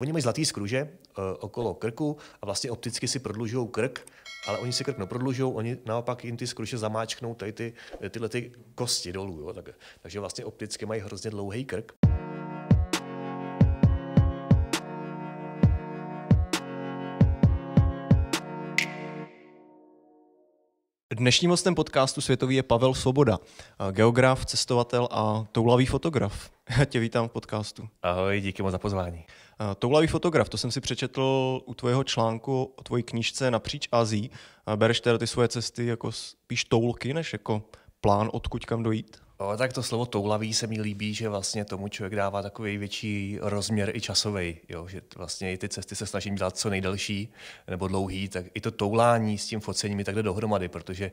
Oni mají zlatý skruže uh, okolo krku a vlastně opticky si prodlužují krk, ale oni si krk neprodlužují, oni naopak jim ty skruže zamáčknou tady ty, tyhle ty kosti dolů. Jo? Tak, takže vlastně opticky mají hrozně dlouhý krk. Dnešním hostem podcastu Světový je Pavel Svoboda, geograf, cestovatel a toulavý fotograf. Já tě vítám v podcastu. Ahoj, díky moc za pozvání. Eh, toulavý fotograf, to jsem si přečetl u tvého článku o tvojí knížce Napříč Azí. Eh, bereš teda ty svoje cesty jako spíš toulky, než jako plán, odkud kam dojít? O, tak to slovo toulavý se mi líbí, že vlastně tomu člověk dává takový větší rozměr i časový, že vlastně i ty cesty se snažím dělat co nejdelší nebo dlouhý, tak i to toulání s tím focením je takhle dohromady, protože e,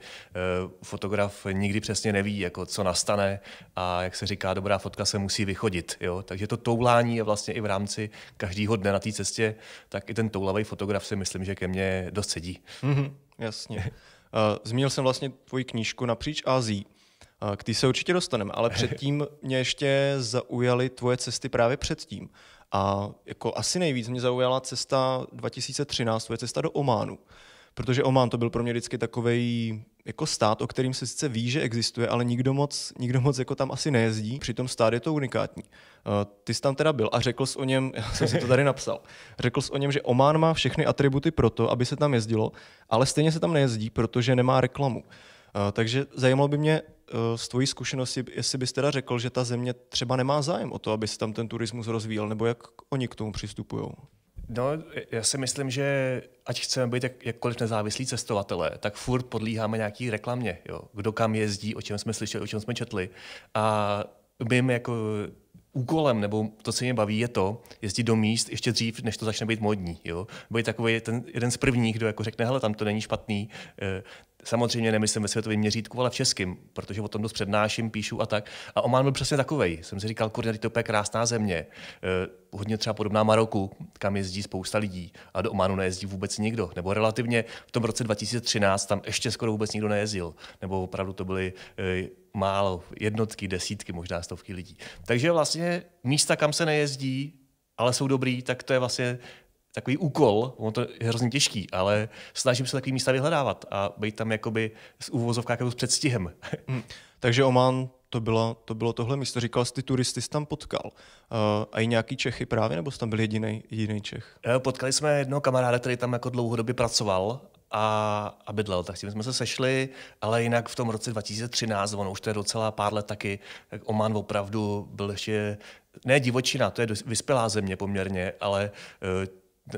fotograf nikdy přesně neví, jako co nastane a jak se říká, dobrá fotka se musí vychodit. Jo? Takže to toulání je vlastně i v rámci každého dne na té cestě, tak i ten toulavý fotograf si myslím, že ke mně dost sedí. Mm-hmm, jasně. Eh, zmínil jsem vlastně tvoji knížku Napříč Azí. K ty se určitě dostaneme, ale předtím mě ještě zaujaly tvoje cesty právě předtím. A jako asi nejvíc mě zaujala cesta 2013, tvoje cesta do Ománu. Protože Omán to byl pro mě vždycky takový jako stát, o kterým se sice ví, že existuje, ale nikdo moc, nikdo moc jako tam asi nejezdí, přitom stát je to unikátní. Ty jsi tam teda byl a řekl jsi o něm, já jsem si to tady napsal, řekl jsi o něm, že Omán má všechny atributy pro to, aby se tam jezdilo, ale stejně se tam nejezdí, protože nemá reklamu. Eh, takže zajímalo by mě eh, z tvojí zkušenosti, jestli bys teda řekl, že ta země třeba nemá zájem o to, aby se tam ten turismus rozvíjel, nebo jak oni k tomu přistupují? No, já si myslím, že ať chceme být jak, jakkoliv nezávislí cestovatelé, tak furt podlíháme nějaký reklamě. Jo. Kdo kam jezdí, o čem jsme slyšeli, o čem jsme četli. A mým jako úkolem, nebo to, co mě baví, je to jezdit do míst ještě dřív, než to začne být modní. Jo. Být takový ten jeden z prvních, kdo jako řekne, hele, tam to není špatný, eh, Samozřejmě nemyslím ve světovém měřítku, ale v českém, protože o tom dost přednáším, píšu a tak. A Oman byl přesně takovej. Jsem si říkal, kurde, to je krásná země. Eh, hodně třeba podobná Maroku, kam jezdí spousta lidí a do Omanu nejezdí vůbec nikdo. Nebo relativně v tom roce 2013 tam ještě skoro vůbec nikdo nejezdil. Nebo opravdu to byly eh, málo, jednotky, desítky, možná stovky lidí. Takže vlastně místa, kam se nejezdí, ale jsou dobrý, tak to je vlastně takový úkol, ono to je hrozně těžký, ale snažím se takový místa vyhledávat a být tam jakoby s úvozovkách jako s předstihem. Hmm. Takže Oman to bylo, to bylo tohle místo. Říkal jsi, ty turisty jsi tam potkal. Uh, a i nějaký Čechy právě, nebo jsi tam byl jediný, jediný Čech? Eh, potkali jsme jednoho kamaráda, který tam jako dlouhodobě pracoval a, a bydlel. Tak s tím jsme se sešli, ale jinak v tom roce 2013, ono už to je docela pár let taky, tak Oman opravdu byl ještě, ne divočina, to je vyspělá země poměrně, ale uh,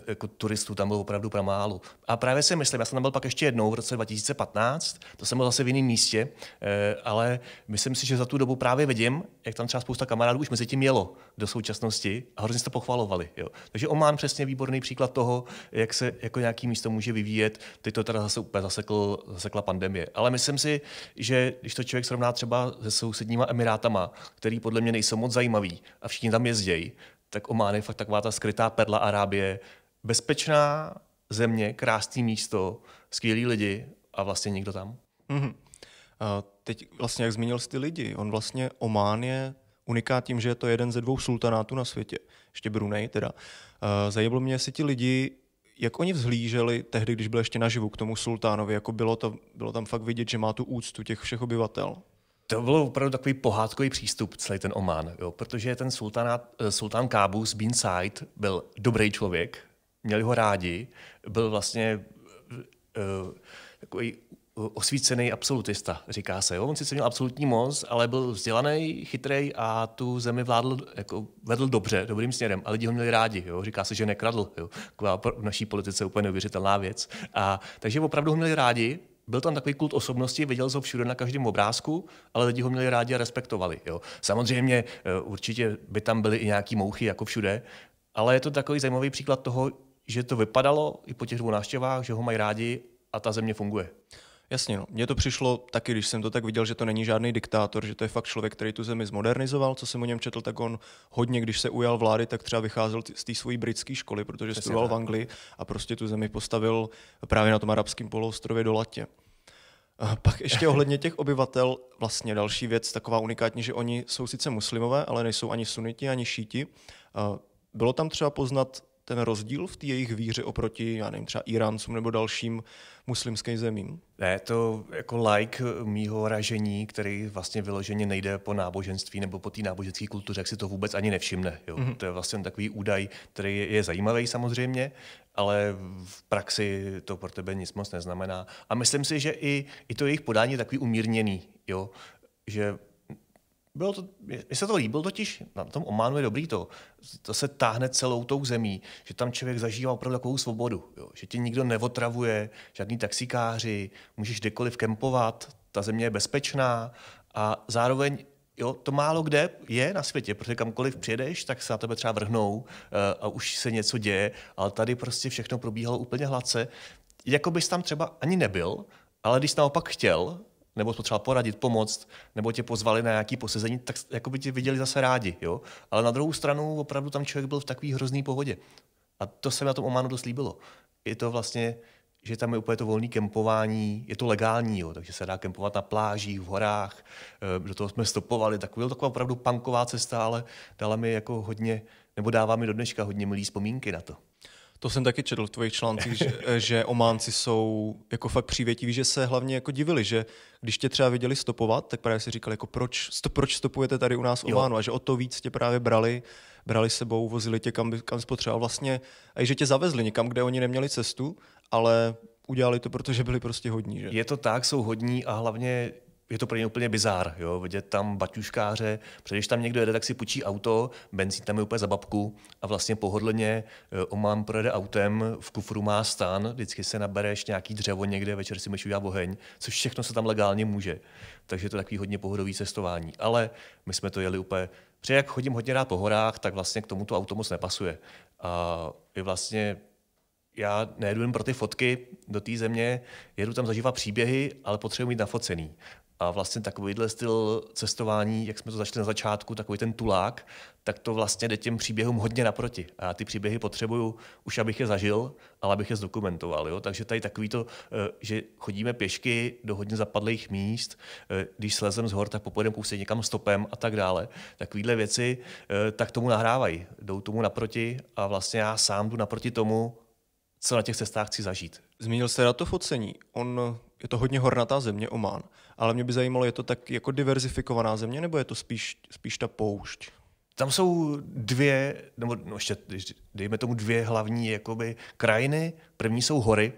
jako turistů tam bylo opravdu pramálu. A právě si myslím, já jsem tam byl pak ještě jednou v roce 2015, to jsem byl zase v jiném místě, eh, ale myslím si, že za tu dobu právě vidím, jak tam třeba spousta kamarádů už mezi tím jelo do současnosti a hrozně se to pochvalovali. Jo. Takže Oman přesně výborný příklad toho, jak se jako nějaký místo může vyvíjet. Teď to teda zase úplně zasekl, zasekla pandemie. Ale myslím si, že když to člověk srovná třeba se sousedníma Emirátama, který podle mě nejsou moc zajímavý a všichni tam jezdějí, tak Oman je fakt taková ta skrytá perla Arábie. Bezpečná země, krásné místo, skvělí lidi a vlastně nikdo tam. Mm-hmm. A teď vlastně, jak zmínil jsi ty lidi, on vlastně Oman je unikát tím, že je to jeden ze dvou sultanátů na světě, ještě Brunei teda. zajímalo mě, jestli ti lidi, jak oni vzhlíželi tehdy, když byl ještě naživu k tomu sultánovi, jako bylo, to, bylo tam fakt vidět, že má tu úctu těch všech obyvatel to bylo opravdu takový pohádkový přístup, celý ten Oman, jo, protože ten sultanát, eh, sultán Kábus Bin Said byl dobrý člověk, měli ho rádi, byl vlastně uh, eh, takový eh, osvícený absolutista, říká se. Jo? On sice měl absolutní moc, ale byl vzdělaný, chytrý a tu zemi vládl, jako vedl dobře, dobrým směrem. A lidi ho měli rádi. Jo? Říká se, že nekradl. Jo? v naší politice úplně neuvěřitelná věc. A, takže opravdu ho měli rádi, byl tam takový kult osobnosti, viděl ho všude na každém obrázku, ale lidi ho měli rádi a respektovali. Jo. Samozřejmě eh, určitě by tam byly i nějaký mouchy, jako všude, ale je to takový zajímavý příklad toho, že to vypadalo i po těch dvou návštěvách, že ho mají rádi a ta země funguje. Jasně, no. Mně to přišlo taky, když jsem to tak viděl, že to není žádný diktátor, že to je fakt člověk, který tu zemi zmodernizoval. Co jsem o něm četl, tak on hodně, když se ujal vlády, tak třeba vycházel z té své britské školy, protože Přesně studoval tak. v Anglii a prostě tu zemi postavil právě na tom arabském poloostrově do Latě. A pak ještě ohledně těch obyvatel, vlastně další věc taková unikátní, že oni jsou sice muslimové, ale nejsou ani suniti, ani šíti. Bylo tam třeba poznat ten rozdíl v té jejich víře oproti, já nevím, třeba Iráncům nebo dalším muslimským zemím? Ne, to jako like mýho ražení, který vlastně vyloženě nejde po náboženství nebo po té náboženské kultuře, jak si to vůbec ani nevšimne. Jo. Mm-hmm. To je vlastně takový údaj, který je, je zajímavý samozřejmě, ale v praxi to pro tebe nic moc neznamená. A myslím si, že i, i to jejich podání je takový umírněný. Jo že bylo to, mi se to líbilo totiž, na tom Ománu je dobrý to, to se táhne celou tou zemí, že tam člověk zažívá opravdu takovou svobodu, jo? že tě nikdo neotravuje, žádný taxikáři, můžeš kdekoliv kempovat, ta země je bezpečná a zároveň Jo, to málo kde je na světě, protože kamkoliv přijedeš, tak se na tebe třeba vrhnou eh, a už se něco děje, ale tady prostě všechno probíhalo úplně hladce. Jako bys tam třeba ani nebyl, ale když jsi naopak chtěl, nebo potřeba poradit, pomoct, nebo tě pozvali na nějaké posezení, tak jako by tě viděli zase rádi. Jo? Ale na druhou stranu opravdu tam člověk byl v takový hrozný pohodě. A to se mi na tom Omanu dost líbilo. Je to vlastně, že tam je úplně to volné kempování, je to legální, jo, takže se dá kempovat na plážích, v horách, eh, do toho jsme stopovali, tak byla taková opravdu panková cesta, ale dala mi jako hodně, nebo dává mi do dneška hodně milý vzpomínky na to. To jsem taky četl v tvojich článcích, že, že Ománci jsou jako fakt přívětiví, že se hlavně jako divili, že když tě třeba viděli stopovat, tak právě si říkali, jako proč, sto, proč stopujete tady u nás Ománu a že o to víc tě právě brali, brali sebou, vozili tě kam, kam spotřeboval vlastně, a že tě zavezli někam, kde oni neměli cestu, ale udělali to, protože byli prostě hodní. Že? Je to tak, jsou hodní a hlavně je to pro ně úplně bizár, jo, vidět tam baťuškáře, protože tam někdo jede, tak si půjčí auto, benzín tam je úplně za babku a vlastně pohodlně eh, omám projede autem, v kufru má stan, vždycky se nabereš nějaký dřevo někde, večer si můžeš udělat oheň, což všechno se tam legálně může. Takže je to takový hodně pohodový cestování. Ale my jsme to jeli úplně, protože jak chodím hodně rád po horách, tak vlastně k tomuto auto moc nepasuje. A je vlastně já nejedu jen pro ty fotky do té země, jedu tam zažívat příběhy, ale potřebuji mít nafocený. A vlastně takovýhle styl cestování, jak jsme to začali na začátku, takový ten tulák, tak to vlastně jde těm příběhům hodně naproti. A já ty příběhy potřebuju už, abych je zažil, ale abych je zdokumentoval. Jo? Takže tady takový to, eh, že chodíme pěšky do hodně zapadlých míst, eh, když slezem z hor, tak popojedem kousek někam stopem a tak dále. Takovýhle věci eh, tak tomu nahrávají, jdou tomu naproti a vlastně já sám jdu naproti tomu, co na těch cestách chci zažít. Zmínil se focení. On, je to hodně hornatá země, Oman ale mě by zajímalo, je to tak jako diverzifikovaná země, nebo je to spíš, spíš ta poušť? Tam jsou dvě, nebo no ještě, dejme tomu dvě hlavní jakoby, krajiny. První jsou hory,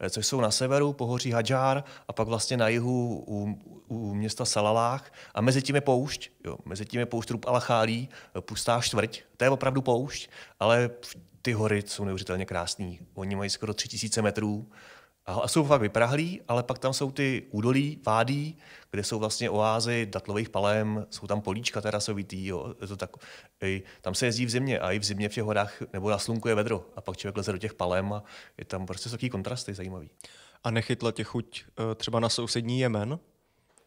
eh, což jsou na severu pohoří Hadžár a pak vlastně na jihu u, u města Salalách a mezi tím je poušť, jo, mezi tím je poušť Rup Alachálí, eh, pustá čtvrť, to je opravdu poušť, ale ty hory jsou neuvěřitelně krásné. Oni mají skoro 3000 metrů a jsou fakt vyprahlí, ale pak tam jsou ty údolí, vádí, kde jsou vlastně oázy datlových palem, jsou tam políčka terasovitý, jo, je to tak, i, tam se jezdí v zimě a i v zimě v těch horách nebo na slunku je vedro a pak člověk leze do těch palem a je tam prostě takový kontrasty zajímavý. A nechytla tě chuť eh, třeba na sousední Jemen?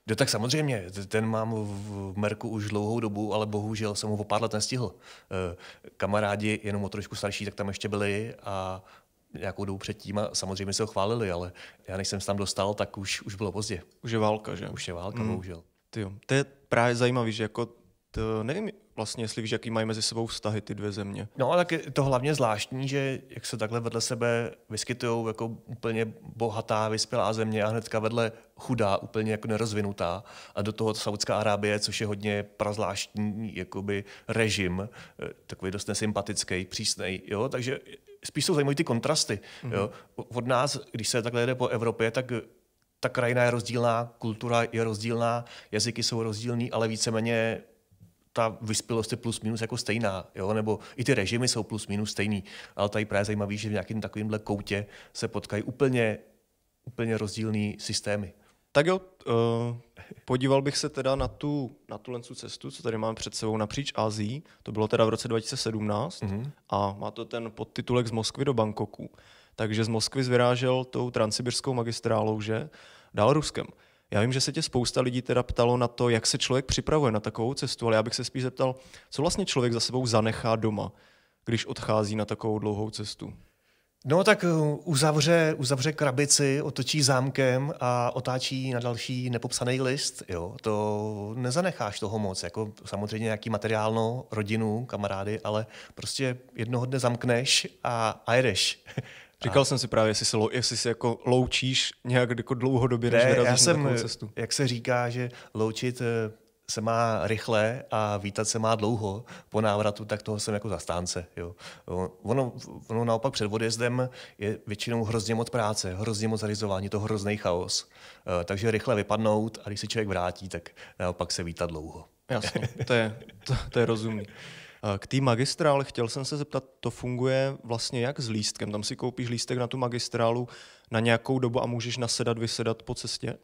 Jo, tak samozřejmě, ten mám v Merku už dlouhou dobu, ale bohužel jsem ho o pár let nestihl. Eh, kamarádi, jenom o trošku starší, tak tam ještě byli a nějakou dobu předtím a samozřejmě se ho chválili, ale já než jsem se tam dostal, tak už, už bylo pozdě. Už je válka, že? Už je válka, mm. bohužel. Ty jo. To je právě zajímavý, že jako to, nevím vlastně, jestli víš, jaký mají mezi sebou vztahy ty dvě země. No a tak je to hlavně zvláštní, že jak se takhle vedle sebe vyskytují jako úplně bohatá, vyspělá země a hnedka vedle chudá, úplně jako nerozvinutá. A do toho Saudská Arábie, což je hodně prazvláštní jakoby režim, eh, takový dost nesympatický, přísnej. Jo? Takže spíš jsou zajímavé ty kontrasty. Mm-hmm. Jo. Od nás, když se takhle jede po Evropě, tak ta krajina je rozdílná, kultura je rozdílná, jazyky jsou rozdílný, ale víceméně ta vyspělost je plus minus jako stejná, jo? nebo i ty režimy jsou plus minus stejný, ale tady právě zajímavý, že v nějakém takovémhle koutě se potkají úplně, úplně rozdílný systémy. Tak jo, uh, podíval bych se teda na tu, na tu lencu cestu, co tady mám před sebou napříč Azií. To bylo teda v roce 2017 mm-hmm. a má to ten podtitulek z Moskvy do Bangkoku. Takže z Moskvy zvyrážel tou transsibirskou magistrálou, že? Dál Ruskem. Já vím, že se tě spousta lidí teda ptalo na to, jak se člověk připravuje na takovou cestu, ale já bych se spíš zeptal, co vlastně člověk za sebou zanechá doma, když odchází na takovou dlouhou cestu. No tak eh, uzavře, uzavře krabici, otočí zámkem a otáčí na další nepopsaný list. Jo? To nezanecháš toho moc. Jako samozřejmě nějaký materiálno, rodinu, kamarády, ale prostě jednoho dne zamkneš a, a jedeš. Říkal a... jsem si právě, jestli se, jestli se jako loučíš nějak jako dlouhodobě, ne, než já jsem, cestu. Jak se říká, že loučit eh, se má rychle a vítat se má dlouho po návratu, tak toho jsem jako zastánce. Jo. Ono, ono naopak před odjezdem je většinou hrozně moc práce, hrozně moc zarizování, to hrozný chaos. Eh, takže rychle vypadnout a když se člověk vrátí, tak naopak se vítat dlouho. Jasně, to je, to, to je rozumný. Eh, k té magistrále chtěl jsem se zeptat, to funguje vlastně jak s lístkem? Tam si koupíš lístek na tu magistrálu na nějakou dobu a můžeš nasedat, vysedat po cestě?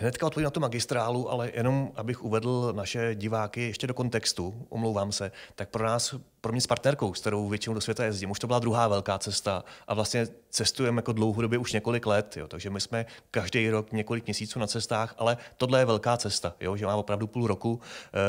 Hnedka odpovím na tu magistrálu, ale jenom abych uvedl naše diváky ještě do kontextu, omlouvám se, tak pro nás, pro mě s partnerkou, s kterou většinou do světa jezdím, už to byla druhá velká cesta a vlastně cestujeme jako dlouhodobě už několik let, jo, takže my jsme každý rok několik měsíců na cestách, ale tohle je velká cesta, jo, že má opravdu půl roku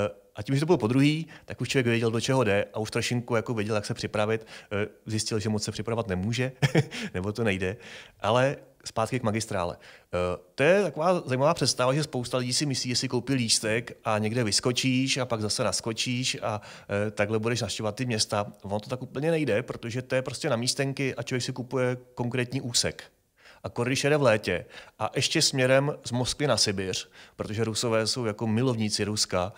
eh, a tím, že to bylo po druhý, tak už člověk věděl, do čeho jde a už trošinku jako věděl, jak se připravit. Eh, zjistil, že moc se připravovat nemůže, nebo to nejde. Ale zpátky k magistrále. Eh, to je taková zajímavá představa, že spousta lidí si myslí, že si koupí lístek a někde vyskočíš a pak zase naskočíš a eh, takhle budeš naštěvovat ty města. Ono to tak úplně nejde, protože to je prostě na místenky a člověk si kupuje konkrétní úsek. A když jede v létě a ještě směrem z Moskvy na Sibiř, protože Rusové jsou jako milovníci Ruska,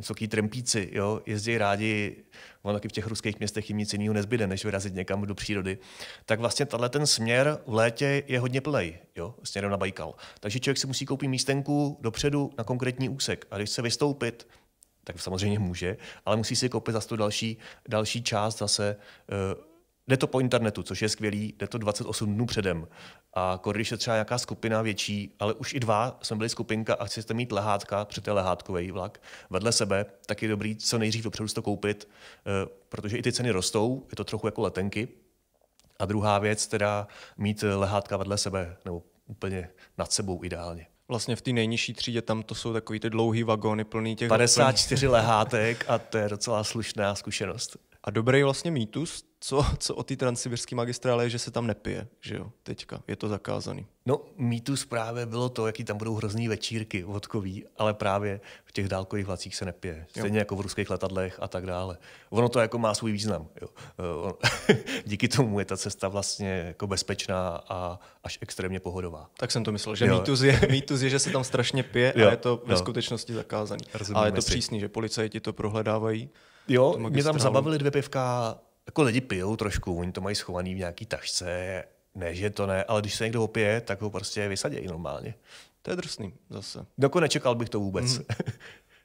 jsou eh, takový trempíci, jo, jezdí rádi, on taky v těch ruských městech jim nic jiného nezbyde, než vyrazit někam do přírody, tak vlastně tenhle ten směr v létě je hodně plnej, jo, směrem na Bajkal. Takže člověk si musí koupit místenku dopředu na konkrétní úsek a když chce vystoupit, tak samozřejmě může, ale musí si koupit zase tu další, další část zase uh, Jde to po internetu, což je skvělý, jde to 28 dnů předem. A když je třeba nějaká skupina větší, ale už i dva jsme byli skupinka a chcete mít lehátka, před je lehátkový vlak, vedle sebe, tak je dobrý co nejdřív dopředu to koupit, eh, protože i ty ceny rostou, je to trochu jako letenky. A druhá věc, teda mít lehátka vedle sebe, nebo úplně nad sebou ideálně vlastně v té nejnižší třídě, tam to jsou takový ty dlouhý vagóny plný těch... 54 lehátek a to je docela slušná zkušenost. A dobrý vlastně mýtus, co, co o té transsibirské magistrále je, že se tam nepije, že jo, teďka, je to zakázaný. No, mýtus právě bylo to, jaký tam budou hrozný večírky vodkový, ale právě v těch dálkových vlacích se nepije. Stejně jo. jako v ruských letadlech a tak dále. Ono to jako má svůj význam. Jo. E, díky tomu je ta cesta vlastně jako bezpečná a až extrémně pohodová. Tak jsem to myslel, že mýtus je, mýtus je, že se tam strašně pije jo. a je to ve jo. skutečnosti zakázaný. Rozumím Ale je to si. přísný, že policajti to prohledávají Jo, mě tam zabavili dvě pivka, jako lidi pijou trošku, oni to mají schovaný v nějaký tašce, ne, že to ne, ale když se někdo opije, tak ho prostě vysadějí normálně. To je drsný zase. Jako nečekal bych to vůbec. Mm.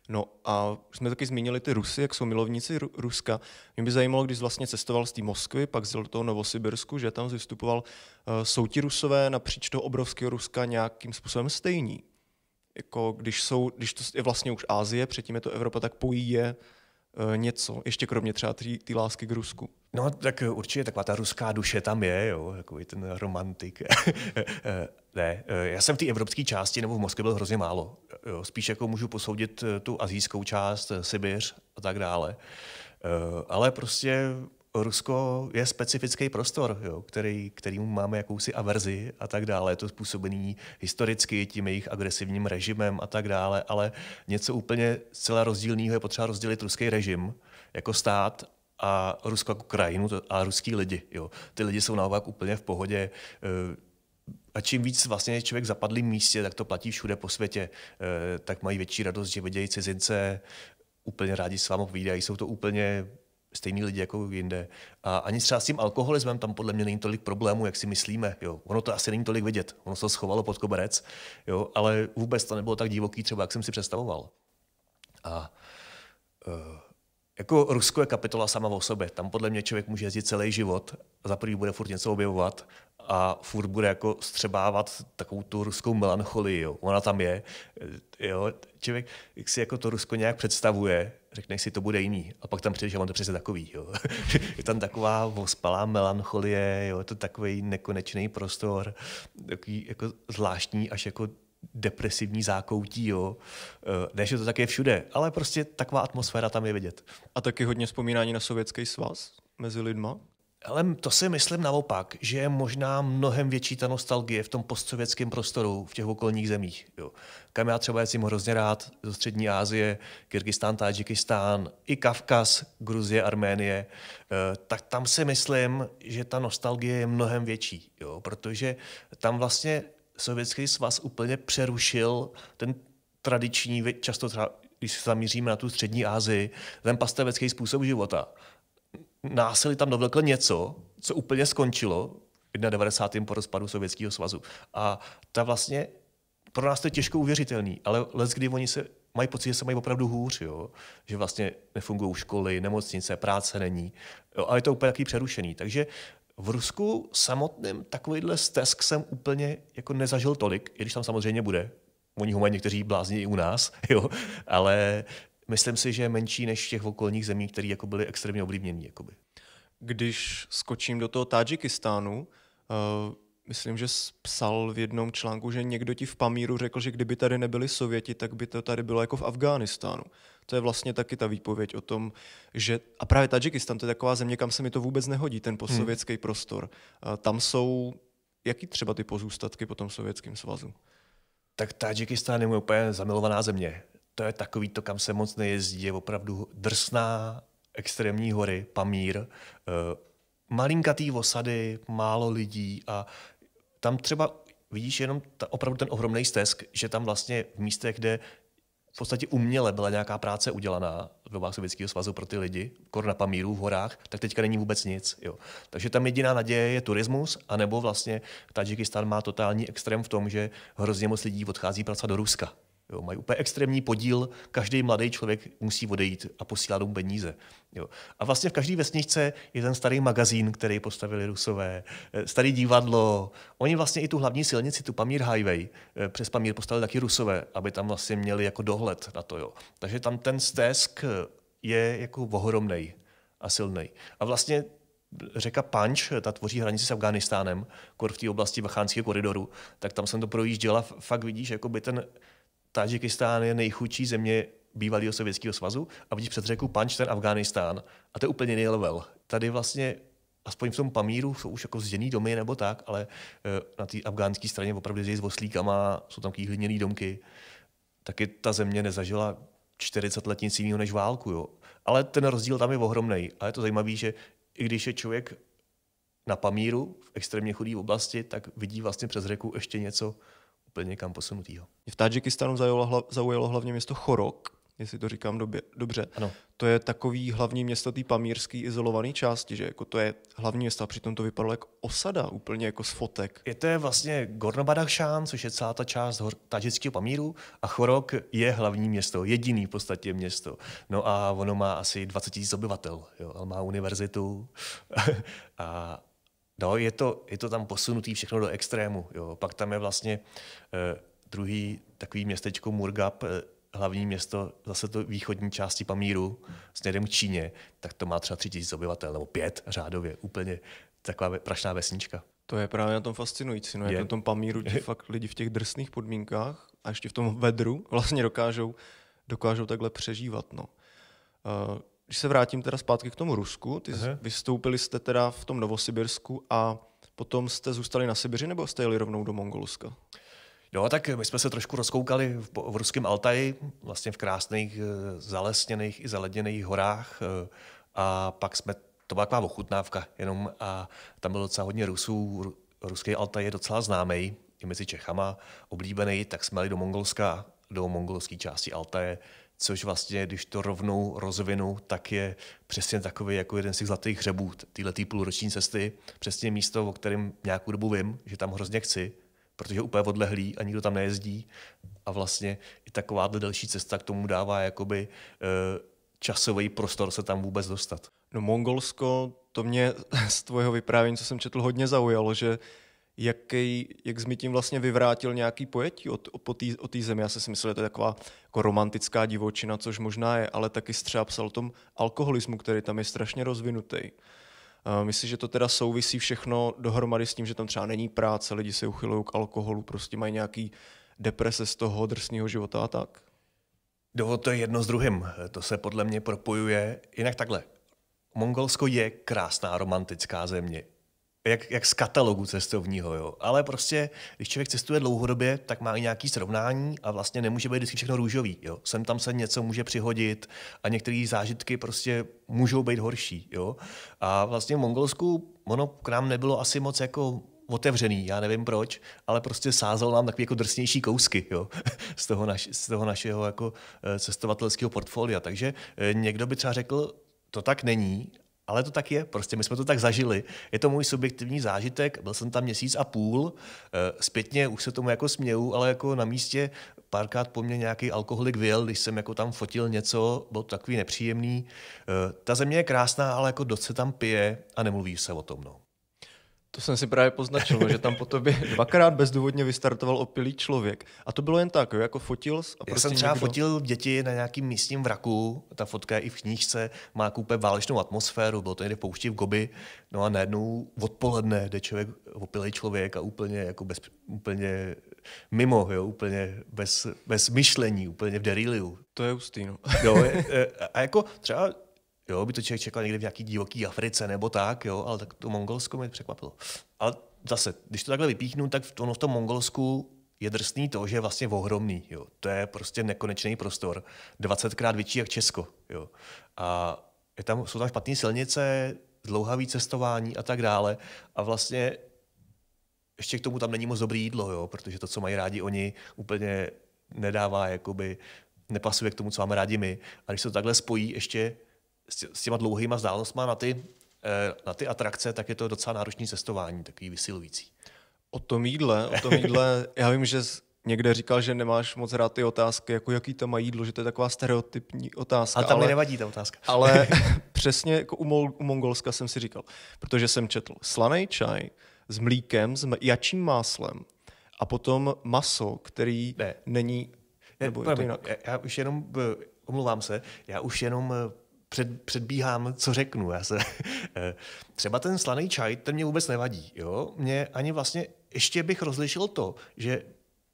No a jsme taky zmínili ty Rusy, jak jsou milovníci Ru- Ruska. Mě by zajímalo, když vlastně cestoval z té Moskvy, pak z toho Novosibirsku, že tam vystupoval, uh, jsou ti Rusové napříč toho obrovského Ruska nějakým způsobem stejní? Jako když, jsou, když to je vlastně už Ázie, předtím je to Evropa, tak pojí je Eh, něco, ještě kromě třeba té lásky k Rusku? No tak určitě taková ta ruská duše tam je, jo, takový ten romantik. ne, eh, já jsem v té evropské části nebo v Moskvě byl hrozně málo. Jo, spíš jako můžu posoudit eh, tu azijskou část, Sibiř a tak dále. Ale prostě Rusko je specifický prostor, jo, který, kterým máme jakousi averzi a tak dále. Je to způsobený historicky tím jejich agresivním režimem a tak dále, ale něco úplně zcela rozdílného je potřeba rozdělit ruský režim jako stát a Rusko jako krajinu a ruský lidi. Jo. Ty lidi jsou naopak úplně v pohodě, eh, a čím víc vlastně člověk zapadlý místě, tak to platí všude po světě, eh, tak mají větší radost, že vidějí cizince, úplně rádi s vámi povídají, jsou to úplně stejný lidi jako jinde. A ani třeba s tím alkoholismem tam podle mě není tolik problémů, jak si myslíme. Jo. Ono to asi není tolik vidět, ono se to schovalo pod koberec, jo. ale vůbec to nebylo tak divoký třeba, jak jsem si představoval. A uh, jako Rusko je kapitola sama o sobě. Tam podle mě člověk může jezdit celý život, za prvý bude furt něco objevovat a furt bude jako střebávat takovou tu ruskou melancholii. Jo. Ona tam je. Eh, jo. Člověk jak si jako to Rusko nějak představuje, řekneš si, to bude jiný. A pak tam přijdeš a on to přece takový. Jo. je tam taková ospalá melancholie, jo. je to takový nekonečný prostor, takový jako zvláštní až jako depresivní zákoutí, jo. Eh, ne, že to tak je všude, ale prostě taková atmosféra tam je vidět. A taky hodně vzpomínání na Sovětský svaz mezi lidma? Ale to si myslím naopak, že je možná mnohem větší ta nostalgie v tom postsovětském prostoru, v těch okolních zemích. Jo. Kam já třeba jezdím hrozně rád, do Střední Asie, Kyrgyzstán, Tadžikistán, i Kavkaz, Gruzie, Arménie, eh, tak tam si myslím, že ta nostalgie je mnohem větší, jo, protože tam vlastně Sovětský svaz úplně přerušil ten tradiční, často třeba, když se zamíříme na tu střední Asii, ten pastevecký způsob života násilí tam dovlekl něco, co úplně skončilo v 91. po rozpadu Sovětského svazu. A ta vlastně pro nás to je těžko uvěřitelný, ale les, kdy oni se mají pocit, že se mají opravdu hůř, jo? že vlastně nefungují školy, nemocnice, práce není. Jo? A je to úplně taky přerušený. Takže v Rusku samotným takovýhle stesk jsem úplně jako nezažil tolik, i když tam samozřejmě bude. Oni ho mají někteří blázni i u nás, jo? ale myslím si, že je menší než v těch okolních zemích, které jako byly extrémně oblíbněné. Jakoby. Když skočím do toho Tadžikistánu, uh, myslím, že psal v jednom článku, že někdo ti v Pamíru řekl, že kdyby tady nebyli Sověti, tak by to tady bylo jako v Afghánistánu. To je vlastně taky ta výpověď o tom, že. A právě Tadžikistán, to je taková země, kam se mi to vůbec nehodí, ten posovětský hmm. prostor. Uh, tam jsou. Jaký třeba ty pozůstatky po tom Sovětském svazu? Tak Tadžikistán je úplně zamilovaná země to je takový to, kam se moc nejezdí, je opravdu drsná extrémní hory, Pamír, eh, malinkatý osady, málo lidí a tam třeba vidíš jenom ta, opravdu ten ohromný stesk, že tam vlastně v místech, kde v podstatě uměle byla nějaká práce udělaná v dobách Sovětského svazu pro ty lidi, kor na Pamíru v horách, tak teďka není vůbec nic. Jo. Takže tam jediná naděje je turismus, anebo vlastně Tadžikistán má totální extrém v tom, že hrozně moc lidí odchází pracovat do Ruska. Jo, mají úplně extrémní podíl, každý mladý člověk musí odejít a posílat mu peníze. Jo. A vlastně v každé vesničce je ten starý magazín, který postavili Rusové, eh, starý divadlo. Oni vlastně i tu hlavní silnici, tu Pamír Highway, eh, přes Pamír postavili taky Rusové, aby tam vlastně měli jako dohled na to. Jo. Takže tam ten stesk eh, je jako ohromnej a silný. A vlastně řeka Panč, ta tvoří hranici s Afghánistánem, kor v té oblasti Vachánského koridoru, tak tam jsem to projížděl a fakt vidíš, jako by ten Tadžikistán je nejchudší země bývalého Sovětského svazu a vidíš před řeku Panč ten Afghánistán. A to je úplně jiný level. Tady vlastně aspoň v tom Pamíru jsou už jako zděný domy nebo tak, ale eh, na té afgánské straně opravdu je s voslíkama, jsou tam hliněné domky. Taky ta země nezažila 40 let nic jiného než válku. Jo. Ale ten rozdíl tam je ohromný. A je to zajímavé, že i když je člověk na Pamíru, v extrémně chudé oblasti, tak vidí vlastně přes řeku ještě něco, úplně někam posunutýho. V Tadžikistánu zaujalo, hla, zaujalo hlavně město Chorok, jestli to říkám době, dobře. Ano. To je takový hlavní město té pamírské izolované části, že jako to je hlavní město a přitom to vypadalo jako osada úplně jako z fotek. Je to je vlastně Gornobadachšán, což je celá ta část hor- tažického Pamíru a Chorok je hlavní město, jediný v podstatě město. No a ono má asi 20 000 obyvatel, jo, ale má univerzitu a No, je to, je to tam posunutý všechno do extrému. Jo. Pak tam je vlastně eh, druhý takový městečko Murgab, eh, hlavní město zase to východní části Pamíru směrem k Číně, tak to má třeba tři tisíc obyvatel nebo pět řádově, úplně taková prašná vesnička. To je právě na tom fascinující, no, jak na tom Pamíru ti fakt lidi v těch drsných podmínkách a ještě v tom vedru vlastně dokážou, dokážou takhle přežívat. No. Uh, když se vrátím teda zpátky k tomu Rusku, ty uh-huh. vystoupili jste teda v tom Novosibirsku a potom jste zůstali na Sibiři nebo jste jeli rovnou do Mongolska? Jo, no, tak my jsme se trošku rozkoukali v, v ruském Altaji, vlastně v krásných eh, zalesněných i zaledněných horách eh, a pak jsme, to byla taková ochutnávka jenom a tam bylo docela hodně Rusů, ruský Altaj je docela známý i mezi Čechama, oblíbený, tak jsme jeli do Mongolska, do mongolské části Altaje, což vlastně, když to rovnou rozvinu, tak je přesně takový jako jeden z těch zlatých hřebů téhle půlroční cesty. Přesně místo, o kterém nějakou dobu vím, že tam hrozně chci, protože je úplně odlehlý a nikdo tam nejezdí. A vlastně i taková delší cesta k tomu dává jakoby eh, časový prostor se tam vůbec dostat. No Mongolsko, to mě z tvojeho vyprávění, co jsem četl, hodně zaujalo, že jaký, jak jsi mi tím vlastně vyvrátil nějaký pojetí o, o, tý, o té zemi. Já jsem si myslel, že to je taková jako romantická divočina, což možná je, ale taky třeba psal o tom alkoholismu, který tam je strašně rozvinutý. Eh, myslím, že to teda souvisí všechno dohromady s tím, že tam třeba není práce, lidi se uchylují k alkoholu, prostě mají nějaký deprese z toho drsného života a tak? No, to je jedno s druhým. To se podle mě propojuje. Jinak takhle. Mongolsko je krásná romantická země jak, jak z katalogu cestovního. Jo. Ale prostě, když člověk cestuje dlouhodobě, tak má i nějaký srovnání a vlastně nemůže být vždycky všechno růžový. Jo. Sem tam se něco může přihodit a některé zážitky prostě můžou být horší. Jo. A vlastně v Mongolsku ono k nám nebylo asi moc jako otevřený, já nevím proč, ale prostě sázel nám takové jako drsnější kousky jo, z, toho naš, z toho našeho jako eh, cestovatelského portfolia. Takže eh, někdo by třeba řekl, to tak není, ale to tak je, prostě my jsme to tak zažili. Je to můj subjektivní zážitek, byl jsem tam měsíc a půl, eh, zpětně už se tomu jako směju, ale jako na místě párkrát po mně nějaký alkoholik vyjel, když jsem jako tam fotil něco, byl to takový nepříjemný. Eh, ta země je krásná, ale jako doce tam pije a nemluví se o tom. No. To jsem si právě poznačil, že tam po tobě dvakrát bezdůvodně vystartoval opilý člověk. A to bylo jen tak, jo? jako fotil. A prostě Já jsem třeba někdo... fotil děti na nějakým místním vraku, ta fotka je i v knížce, má koupé válečnou atmosféru, bylo to někde v poušti v Gobi, no a najednou odpoledne jde člověk, opilý člověk a úplně, jako bez, úplně mimo, jo? úplně bez, bez myšlení, úplně v deriliu. To je hustý, no. jo, a jako třeba Jo, by to člověk čekal někde v nějaký divoký Africe nebo tak, jo, ale tak to Mongolsko mě překvapilo. Ale zase, když to takhle vypíchnu, tak tom, v tom Mongolsku je drsný to, že je vlastně ohromný. Jo. To je prostě nekonečný prostor. 20krát větší jak Česko. Jo. A je tam, jsou tam špatné silnice, dlouhavý cestování a tak dále. A vlastně ještě k tomu tam není moc dobrý jídlo, jo, protože to, co mají rádi oni, úplně nedává, jakoby nepasuje k tomu, co máme rádi my. A když se to takhle spojí ještě s těma dlouhýma vzdálnostma na ty, eh, na ty atrakce, tak je to docela náročné cestování, takový vysilující. O tom jídle, o tom jídle, já vím, že někde říkal, že nemáš moc rád ty otázky, jako jaký tam má jídlo, že to je taková stereotypní otázka. Ale tam ale, mi nevadí ta otázka. ale přesně jako u, Mol- u Mongolska jsem si říkal, protože jsem četl slaný čaj s mlíkem, s jačím máslem a potom maso, který ne. není... Ne, je to jinak. Já, já už jenom, eh, omlouvám se, já už jenom eh, před, předbíhám, co řeknu. Já se, eh, třeba ten slaný čaj, ten mě vůbec nevadí. Jo? Mě ani vlastně ještě bych rozlišil to, že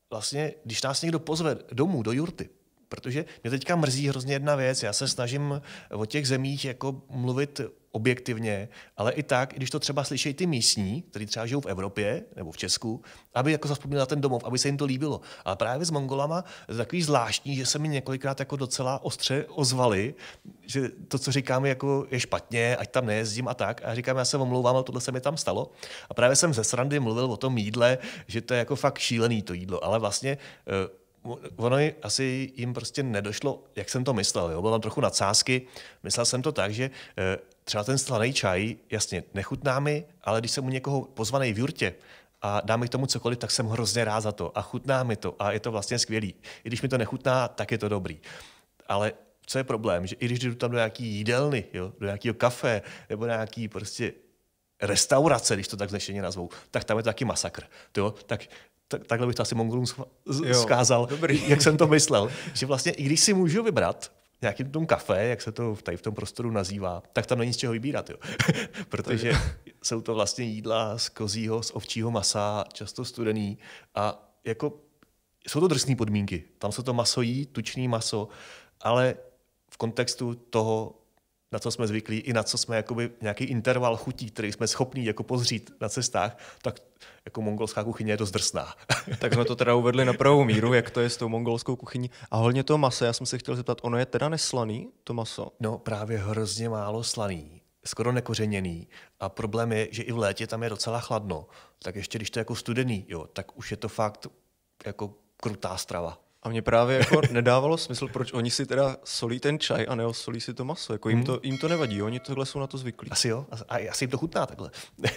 vlastně, když nás někdo pozve domů do jurty, protože mě teďka mrzí hrozně jedna věc, já se snažím o těch zemích jako mluvit objektivně, ale i tak, když to třeba slyší ty místní, kteří třeba žijou v Evropě nebo v Česku, aby jako zaspomněli na ten domov, aby se jim to líbilo. Ale právě s Mongolama je takový zvláštní, že se mi několikrát jako docela ostře ozvali, že to, co říkám, jako je špatně, ať tam nejezdím a tak. A říkám, já se omlouvám, ale tohle se mi tam stalo. A právě jsem ze srandy mluvil o tom jídle, že to je jako fakt šílený to jídlo, ale vlastně eh, ono asi jim prostě nedošlo, jak jsem to myslel. Jo? Bylo tam trochu nadsázky. Myslel jsem to tak, že eh, třeba ten slaný čaj, jasně, nechutná mi, ale když jsem u někoho pozvaný v jurtě a dáme k tomu cokoliv, tak jsem hrozně rád za to a chutná mi to a je to vlastně skvělý. I když mi to nechutná, tak je to dobrý. Ale co je problém, že i když jdu tam do nějaký jídelny, jo, do nějakého kafe nebo na nějaký prostě restaurace, když to tak znešeně nazvou, tak tam je to taky masakr. Jo? Tak tak, takhle bych to asi mongolům zkázal, jo, dobrý. jak jsem to myslel. Že vlastně, i když si můžu vybrat, nějakým tom kafe, jak se to tady v tom prostoru nazývá, tak tam není z čeho vybírat, jo. Protože jsou to vlastně jídla z kozího, z ovčího masa, často studený a jako jsou to drsné podmínky. Tam se to maso jí, tučný maso, ale v kontextu toho na co jsme zvyklí, i na co jsme jakoby nějaký interval chutí, který jsme schopní jako pozřít na cestách, tak jako mongolská kuchyně je dost drsná. tak jsme to teda uvedli na pravou míru, jak to je s tou mongolskou kuchyní. A hlavně to maso, já jsem se chtěl zeptat, ono je teda neslaný, to maso? No právě hrozně málo slaný skoro nekořeněný a problém je, že i v létě tam je docela chladno, tak ještě když to je jako studený, jo, tak už je to fakt jako krutá strava. A mě právě jako nedávalo smysl, proč oni si teda solí ten čaj a neosolí si to maso. Jako jim, hmm. to, jim to nevadí, oni tohle jsou na to zvyklí. Asi jo, a asi jim to chutná takhle.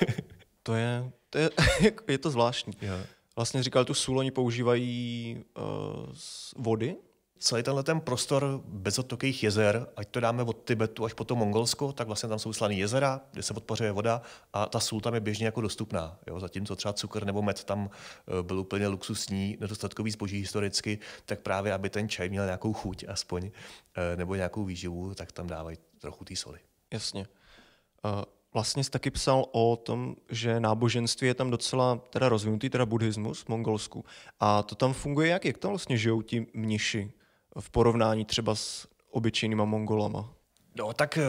to je, to je, jako je to zvláštní. Jo. Vlastně říkal, tu sůl oni používají uh, z vody, Celý tenhle ten prostor bezodtokých jezer, ať to dáme od Tibetu až po to Mongolsko, tak vlastně tam jsou slané jezera, kde se podpořuje voda a ta sůl tam je běžně jako dostupná. Jo? Zatímco třeba cukr nebo med tam eh, byl úplně luxusní, nedostatkový zboží historicky, tak právě, aby ten čaj měl nějakou chuť aspoň, eh, nebo nějakou výživu, tak tam dávají trochu té soli. Jasně. Eh, vlastně jsi taky psal o tom, že náboženství je tam docela teda rozvinutý, teda buddhismus v Mongolsku. A to tam funguje jak? Jak tam vlastně žijou ti mniši? v porovnání třeba s obyčejnýma Mongolama? No tak eh,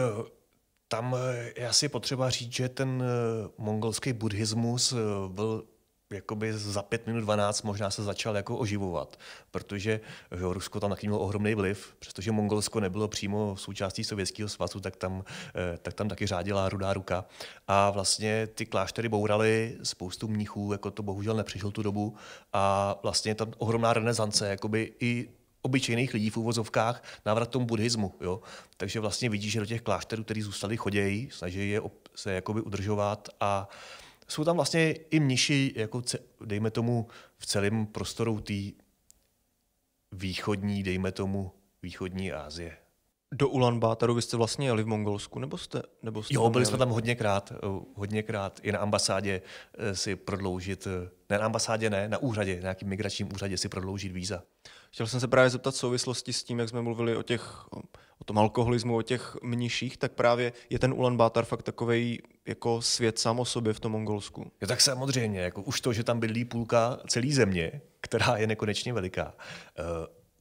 tam eh, je asi potřeba říct, že ten eh, mongolský buddhismus byl jakoby za 5 minut 12 možná se začal jako oživovat, protože jo, Rusko tam taky mělo ohromný vliv, přestože Mongolsko nebylo přímo součástí Sovětského svazu, tak tam, tak tam taky řádila rudá ruka. A vlastně ty kláštery bouraly spoustu mnichů, jako to bohužel nepřežil tu dobu a vlastně tam ohromná renesance, jakoby i obyčejných lidí v úvozovkách návrat tomu buddhismu. Jo? Takže vlastně vidíš, že do těch klášterů, které zůstali, chodějí, snaží je se jakoby udržovat a jsou tam vlastně i mniši, jako dejme tomu v celém prostoru té východní, dejme tomu východní Asie. Do Ulan Bátaru vy jste vlastně jeli v Mongolsku, nebo jste? Nebo jste jo, byli jsme tam hodněkrát, eh, hodněkrát i na ambasádě eh, si prodloužit, eh, ne na ambasádě ne, na úřadě, na nějakým migračním úřadě si prodloužit víza. Chtěl jsem se právě zeptat v souvislosti s tím, jak jsme mluvili o těch o tom alkoholismu, o těch mniších, tak právě je ten Ulan Bátar fakt takový jako svět sám o sobě v tom Mongolsku. Jo, tak samozřejmě, jako už to, že tam bydlí půlka celé země, která je nekonečně veliká, uh,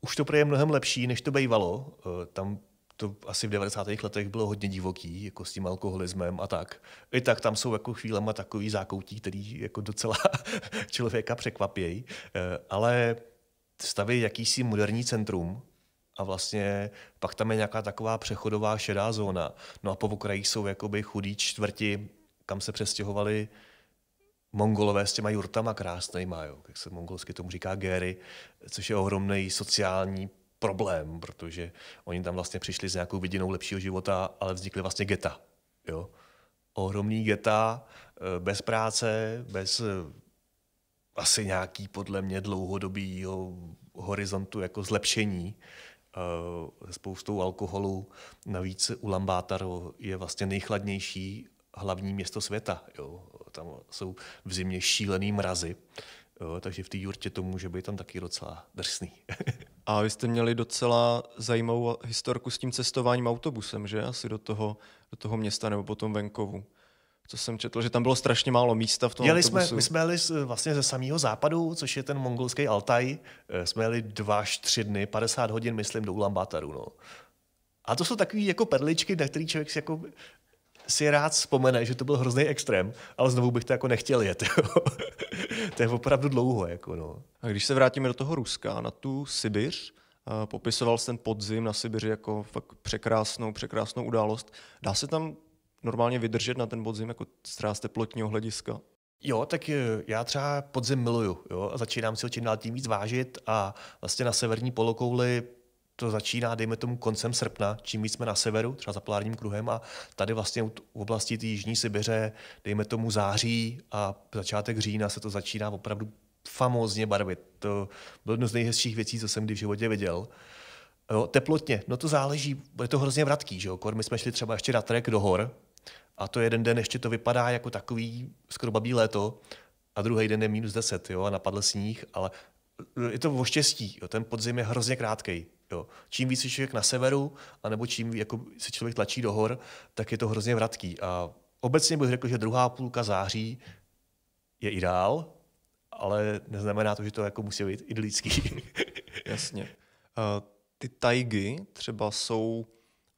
už to je mnohem lepší, než to bývalo. Uh, tam to asi v 90. letech bylo hodně divoký, jako s tím alkoholismem a tak. I tak tam jsou jako chvílema takový zákoutí, který jako docela člověka překvapějí, uh, eh, ale staví jakýsi moderní centrum a vlastně pak tam je nějaká taková přechodová šedá zóna. No a po okrajích jsou jakoby chudí čtvrti, kam se přestěhovali Mongolové s těma jurtama krásnýma, jo, jak se mongolsky tomu říká géry, což je ohromný sociální problém, protože oni tam vlastně přišli s nějakou vidinou lepšího života, ale vznikly vlastně geta. Jo? Ohromný geta, eh, bez práce, bez eh, asi nějaký podle mě dlouhodobý horizontu jako zlepšení se eh, spoustou alkoholu. Navíc Lambátaro je vlastně nejchladnější hlavní město světa. Jo. Tam jsou v zimě šílený mrazy, jo, takže v té jurtě to může být tam taky docela drsný. A vy jste měli docela zajímavou historku s tím cestováním autobusem, že? Asi do toho, do toho města nebo potom venkovu co jsem četl, že tam bylo strašně málo místa v tom jeli autobusu. jsme, My jsme jeli vlastně ze samého západu, což je ten mongolský Altaj. Eh, jsme jeli dva až tři dny, 50 hodin, myslím, do Ulambátaru. No. A to jsou takové jako perličky, na který člověk si, jako, si rád vzpomene, že to byl hrozný extrém, ale znovu bych to jako nechtěl jet. to je opravdu dlouho. Jako, no. A když se vrátíme do toho Ruska, na tu Sibiř, eh, popisoval jsem podzim na Sibiři jako fakt překrásnou, překrásnou událost. Dá se tam normálně vydržet na ten podzim, jako stráste z teplotního hlediska? Jo, tak eh, já třeba podzim miluju jo, a začínám si ho čím dál tím víc vážit a vlastně na severní polokouli to začíná, dejme tomu, koncem srpna, čím víc jsme na severu, třeba za polárním kruhem a tady vlastně v oblasti té Jižní Sibiře, dejme tomu září a začátek října se to začíná opravdu famózně barvit. To bylo jedno z nejhezčích věcí, co jsem kdy v životě viděl. Jo, teplotně, no to záleží, je to hrozně vratký, že jo? Kor, my jsme šli třeba ještě na trek do hor, a to jeden den ještě to vypadá jako takový skoro babí léto a druhý den je minus 10 jo, a napadl sníh, ale eh, je to o štěstí. Jo, ten podzim je hrozně krátký. Jo. Čím víc je člověk na severu, anebo čím jako se člověk tlačí do hor, tak je to hrozně vratký. A obecně bych řekl, že druhá půlka září je ideál, ale neznamená to, že to jako musí být idylický. Jasně. Uh, ty tajgy třeba jsou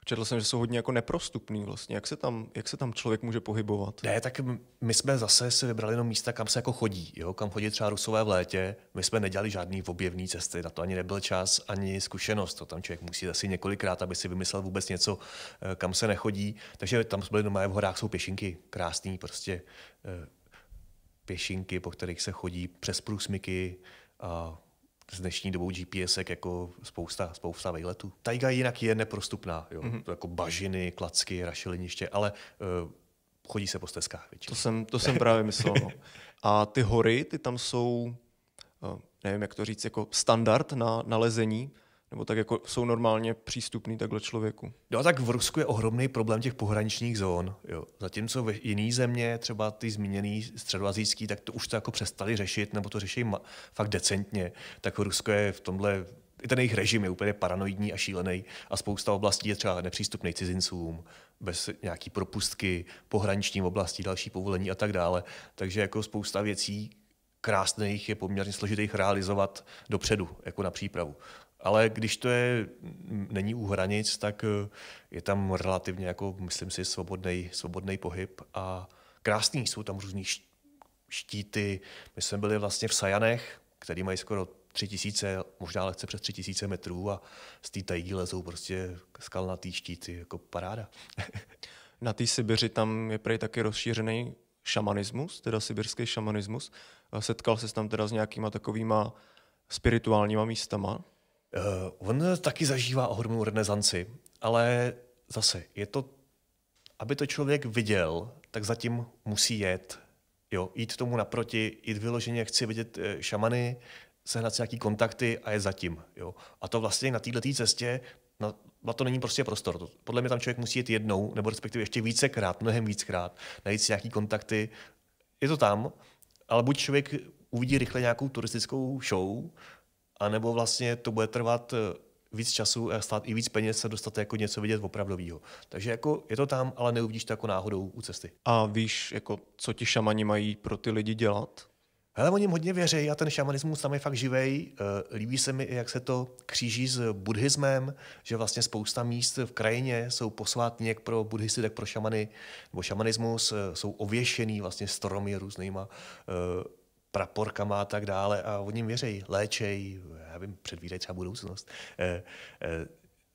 Četl jsem, že jsou hodně jako neprostupný vlastně. Jak se tam, jak se tam člověk může pohybovat? Ne, tak my jsme zase si vybrali jenom místa, kam se jako chodí, jo? kam chodí třeba rusové v létě. My jsme nedělali žádný objevný cesty, na to ani nebyl čas, ani zkušenost. To tam člověk musí asi několikrát, aby si vymyslel vůbec něco, eh, kam se nechodí. Takže tam jsme byli doma, v horách jsou pěšinky, krásný prostě eh, pěšinky, po kterých se chodí přes průsmyky a s dnešní dobou GPS jako spousta, spousta vejletů. Tajga jinak je neprostupná, jo? Mm-hmm. To jako bažiny, klacky, rašeliniště, ale uh, chodí se po stezkách To jsem, to jsem právě myslel. No. A ty hory, ty tam jsou, eh, nevím, jak to říct, jako standard na, nalezení nebo tak jako jsou normálně přístupný takhle člověku. No a tak v Rusku je ohromný problém těch pohraničních zón. Jo. Zatímco ve jiný země, třeba ty zmíněný středoazijský, tak to už to jako přestali řešit, nebo to řeší fakt decentně. Tak Rusko je v tomhle i ten jejich režim je úplně paranoidní a šílený a spousta oblastí je třeba nepřístupný cizincům, bez nějaký propustky, pohraniční oblasti, další povolení a tak dále. Takže jako spousta věcí krásných je poměrně složitých realizovat dopředu, jako na přípravu. Ale když to je, není u hranic, tak eh, je tam relativně, jako, myslím si, svobodný, svobodný pohyb a krásný jsou tam různý štíty. My jsme byli vlastně v Sajanech, který mají skoro tři tisíce, možná lehce přes tři tisíce metrů a z té tají lezou prostě skalnatý štíty, jako paráda. Na té Sibiři tam je prej taky rozšířený šamanismus, teda sibirský šamanismus. Eh, setkal se tam teda s nějakýma takovýma spirituálníma místama? Uh, on taky zažívá ohromnou renesanci, ale zase je to, aby to člověk viděl, tak zatím musí jet. Jo, jít tomu naproti, jít vyloženě, chci vidět eh, šamany, sehnat si nějaký kontakty a je zatím. Jo. A to vlastně na této cestě, na, na to není prostě prostor. To, podle mě tam člověk musí jít jednou, nebo respektive ještě vícekrát, mnohem víckrát, najít si nějaký kontakty. Je to tam, ale buď člověk uvidí rychle nějakou turistickou show, a nebo vlastně to bude trvat eh, víc času a stát i víc peněz se dostat jako něco vidět opravdového. Takže jako je to tam, ale neuvidíš to jako náhodou u cesty. A víš, jako, co ti šamani mají pro ty lidi dělat? Hele, oni hodně věří a ten šamanismus tam je fakt živej. Eh, líbí se mi, jak se to kříží s buddhismem, že vlastně spousta míst v krajině jsou posvátní jak pro buddhisty, tak pro šamany, nebo šamanismus, eh, jsou ověšený vlastně stromy různýma praporkama a tak dále a oni věřejí, léčej, já vím, předvídají třeba budoucnost. E, e,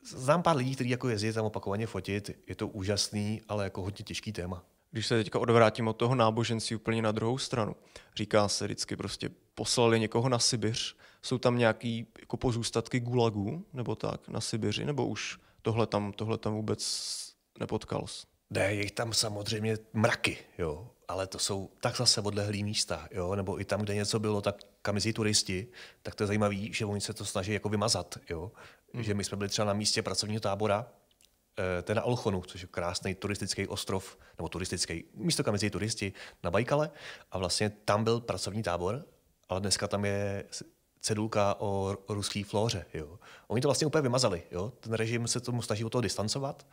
znám pár lidí, kteří jako jezdí tam opakovaně fotit, je to úžasný, ale jako hodně těžký téma. Když se teďka odvrátím od toho náboženství úplně na druhou stranu, říká se vždycky prostě poslali někoho na Sibiř, jsou tam nějaký jako pozůstatky gulagů nebo tak na Sibiři, nebo už tohle tam, tohle tam vůbec nepotkal jsi? Ne, je tam samozřejmě mraky, jo ale to jsou tak zase odlehlý místa, jo? nebo i tam, kde něco bylo, tak kam jezdí turisti, tak to je zajímavé, že oni se to snaží jako vymazat. Jo? Mm. Že my jsme byli třeba na místě pracovního tábora, eh, to je na Olchonu, což je krásný turistický ostrov, nebo turistický, místo kam jezdí turisti, na Bajkale. A vlastně tam byl pracovní tábor, ale dneska tam je cedulka o ruské flóře. Jo. Oni to vlastně úplně vymazali. Jo. Ten režim se tomu snaží o toho distancovat,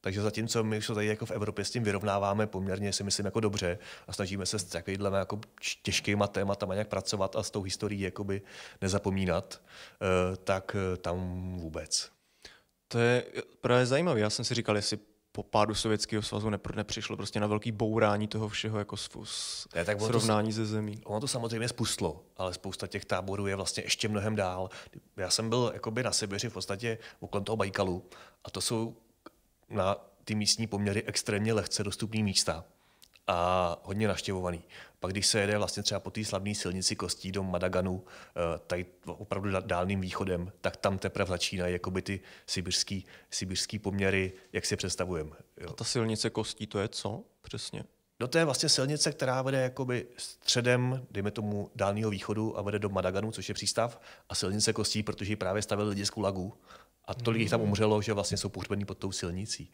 takže zatímco my už se tady jako v Evropě s tím vyrovnáváme poměrně, si myslím, jako dobře a snažíme se s takovýhle jako těžkýma tématama nějak pracovat a s tou historií jakoby nezapomínat, eh, tak eh, tam vůbec. To je právě zajímavé. Já jsem si říkal, jestli po pádu Sovětského svazu nepr- nepřišlo prostě na velký bourání toho všeho jako svůz, ne, tak srovnání to, ze zemí. Ono to samozřejmě spustlo, ale spousta těch táborů je vlastně ještě mnohem dál. Já jsem byl jakoby na Sibiři v podstatě okolo toho Bajkalu a to jsou na ty místní poměry extrémně lehce dostupný místa a hodně naštěvovaný. Pak když se jede vlastně třeba po té slavné silnici kostí do Madaganu, eh, tady opravdu dálným východem, tak tam teprve začínají jakoby ty sibirský, sibirský poměry, jak si představujeme. A ta silnice kostí, to je co přesně? No to je vlastně silnice, která vede jakoby středem, dejme tomu, dálního východu a vede do Madaganu, což je přístav, a silnice kostí, protože ji právě stavili lidi z Kulagu, a tolik jich tam umřelo, že vlastně jsou pohřbený pod tou silnicí.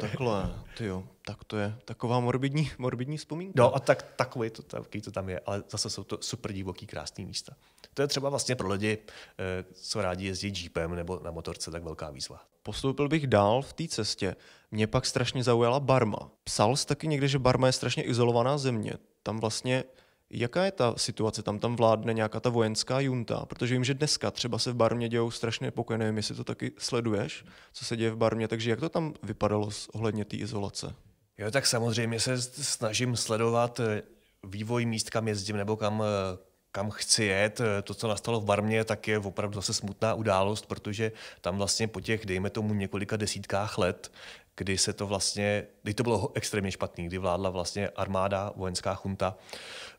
Takhle, ty jo, tak to je taková morbidní, morbidní vzpomínka. No a tak, takový to, taky to tam je, ale zase jsou to super divoký, krásný místa. To je třeba vlastně pro lidi, eh, co rádi jezdí jeepem nebo na motorce, tak velká výzva. Postoupil bych dál v té cestě. Mě pak strašně zaujala Barma. Psal jsi taky někde, že Barma je strašně izolovaná země. Tam vlastně Jaká je ta situace tam? Tam vládne nějaká ta vojenská junta? Protože vím, že dneska třeba se v Barmě dějou strašné pokoje, nevím, jestli to taky sleduješ, co se děje v Barmě, takže jak to tam vypadalo ohledně té izolace? Jo, tak samozřejmě se snažím sledovat eh, vývoj míst, kam jezdím nebo kam, eh, kam chci jet. Eh, to, co nastalo v Barmě, tak je opravdu zase smutná událost, protože tam vlastně po těch, dejme tomu, několika desítkách let kdy se to vlastně, kdy to bylo extrémně špatný, kdy vládla vlastně armáda, vojenská chunta,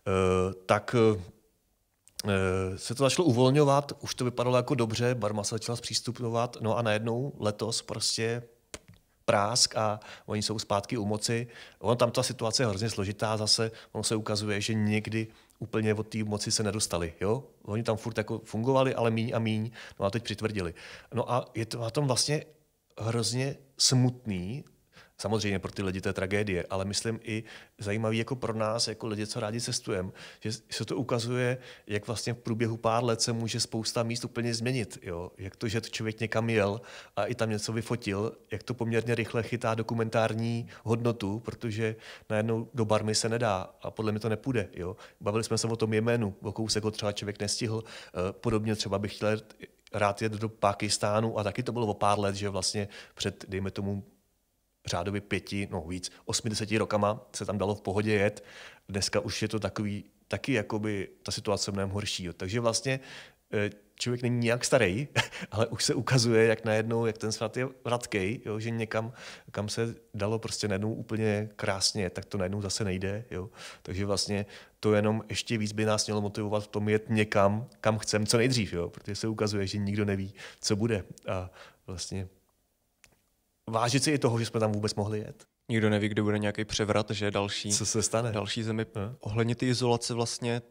eh, tak eh, se to začalo uvolňovat, už to vypadalo jako dobře, Barma se začala zpřístupňovat, no a najednou letos prostě prásk a oni jsou zpátky u moci. On tam ta situace je hrozně složitá zase, ono se ukazuje, že někdy úplně od té moci se nedostali. Jo? Oni tam furt jako fungovali, ale míň a míň, no a teď přitvrdili. No a je to na tom vlastně hrozně smutný, samozřejmě pro ty lidi to je tragédie, ale myslím i zajímavý jako pro nás, jako lidi, co rádi cestujeme, že se to ukazuje, jak vlastně v průběhu pár let se může spousta míst úplně změnit. Jo? Jak to, že to člověk někam jel a i tam něco vyfotil, jak to poměrně rychle chytá dokumentární hodnotu, protože najednou do barmy se nedá a podle mě to nepůjde. Jo? Bavili jsme se o tom jménu, o kousek ho třeba člověk nestihl. Eh, podobně třeba bych chtěl rád jet do Pakistánu a taky to bylo o pár let, že vlastně před, dejme tomu, řádově pěti, no víc, 80 rokama se tam dalo v pohodě jet. Dneska už je to takový, taky jakoby ta situace mnohem horší. Takže vlastně Eh, člověk není nějak starý, ale už se ukazuje, jak najednou, jak ten svět je vratkej, jo, že někam, kam se dalo prostě najednou úplně krásně, tak to najednou zase nejde. Jo. Takže vlastně to jenom ještě víc by nás mělo motivovat v tom jet někam, kam chcem co nejdřív, jo, protože se ukazuje, že nikdo neví, co bude. A vlastně vážit si i toho, že jsme tam vůbec mohli jet. Nikdo neví, kdy bude nějaký převrat, že další, co se stane? další zemi. No. Ohledně ty izolace vlastně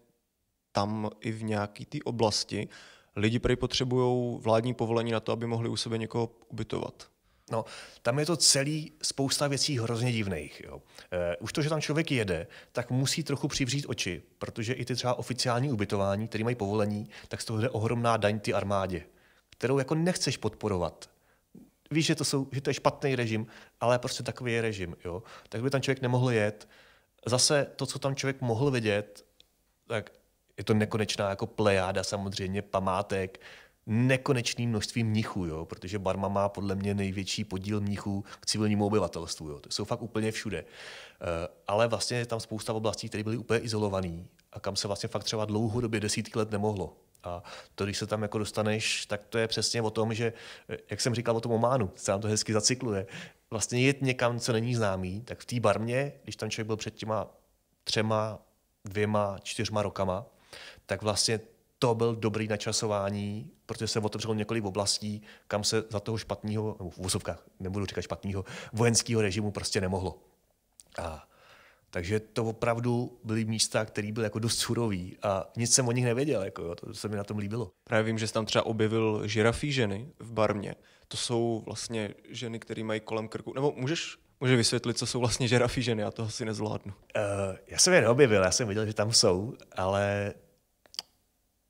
tam i v nějaký té oblasti lidi prej potřebují vládní povolení na to, aby mohli u sebe někoho ubytovat. No, tam je to celý spousta věcí hrozně divných. Jo. E, už to, že tam člověk jede, tak musí trochu přivřít oči, protože i ty třeba oficiální ubytování, které mají povolení, tak z toho jde ohromná daň ty armádě, kterou jako nechceš podporovat. Víš, že to, jsou, že to je špatný režim, ale prostě takový je režim. Jo. Tak by tam člověk nemohl jet. Zase to, co tam člověk mohl vidět, tak je to nekonečná jako plejáda samozřejmě památek, nekonečný množství mnichů, jo, protože Barma má podle mě největší podíl mnichů k civilnímu obyvatelstvu. Jo. To jsou fakt úplně všude. Eh, ale vlastně je tam spousta oblastí, které byly úplně izolované a kam se vlastně fakt třeba dlouhodobě desítky let nemohlo. A to, když se tam jako dostaneš, tak to je přesně o tom, že, eh, jak jsem říkal o tom Ománu, se nám to hezky zacykluje, vlastně jet někam, co není známý, tak v té barmě, když tam člověk byl před těma třema, dvěma, čtyřma rokama, tak vlastně to byl dobrý načasování, protože se otevřelo několik oblastí, kam se za toho špatného, nebo v úsovkách, nebudu říkat špatného, vojenského režimu prostě nemohlo. A takže to opravdu byly místa, které byly jako dost surový a nic jsem o nich nevěděl, jako jo, to se mi na tom líbilo. Právě vím, že jsi tam třeba objevil žirafí ženy v barmě. To jsou vlastně ženy, které mají kolem krku, nebo můžeš může vysvětlit, co jsou vlastně žirafí ženy, já toho si nezvládnu. Uh, já jsem je neobjevil, já jsem viděl, že tam jsou, ale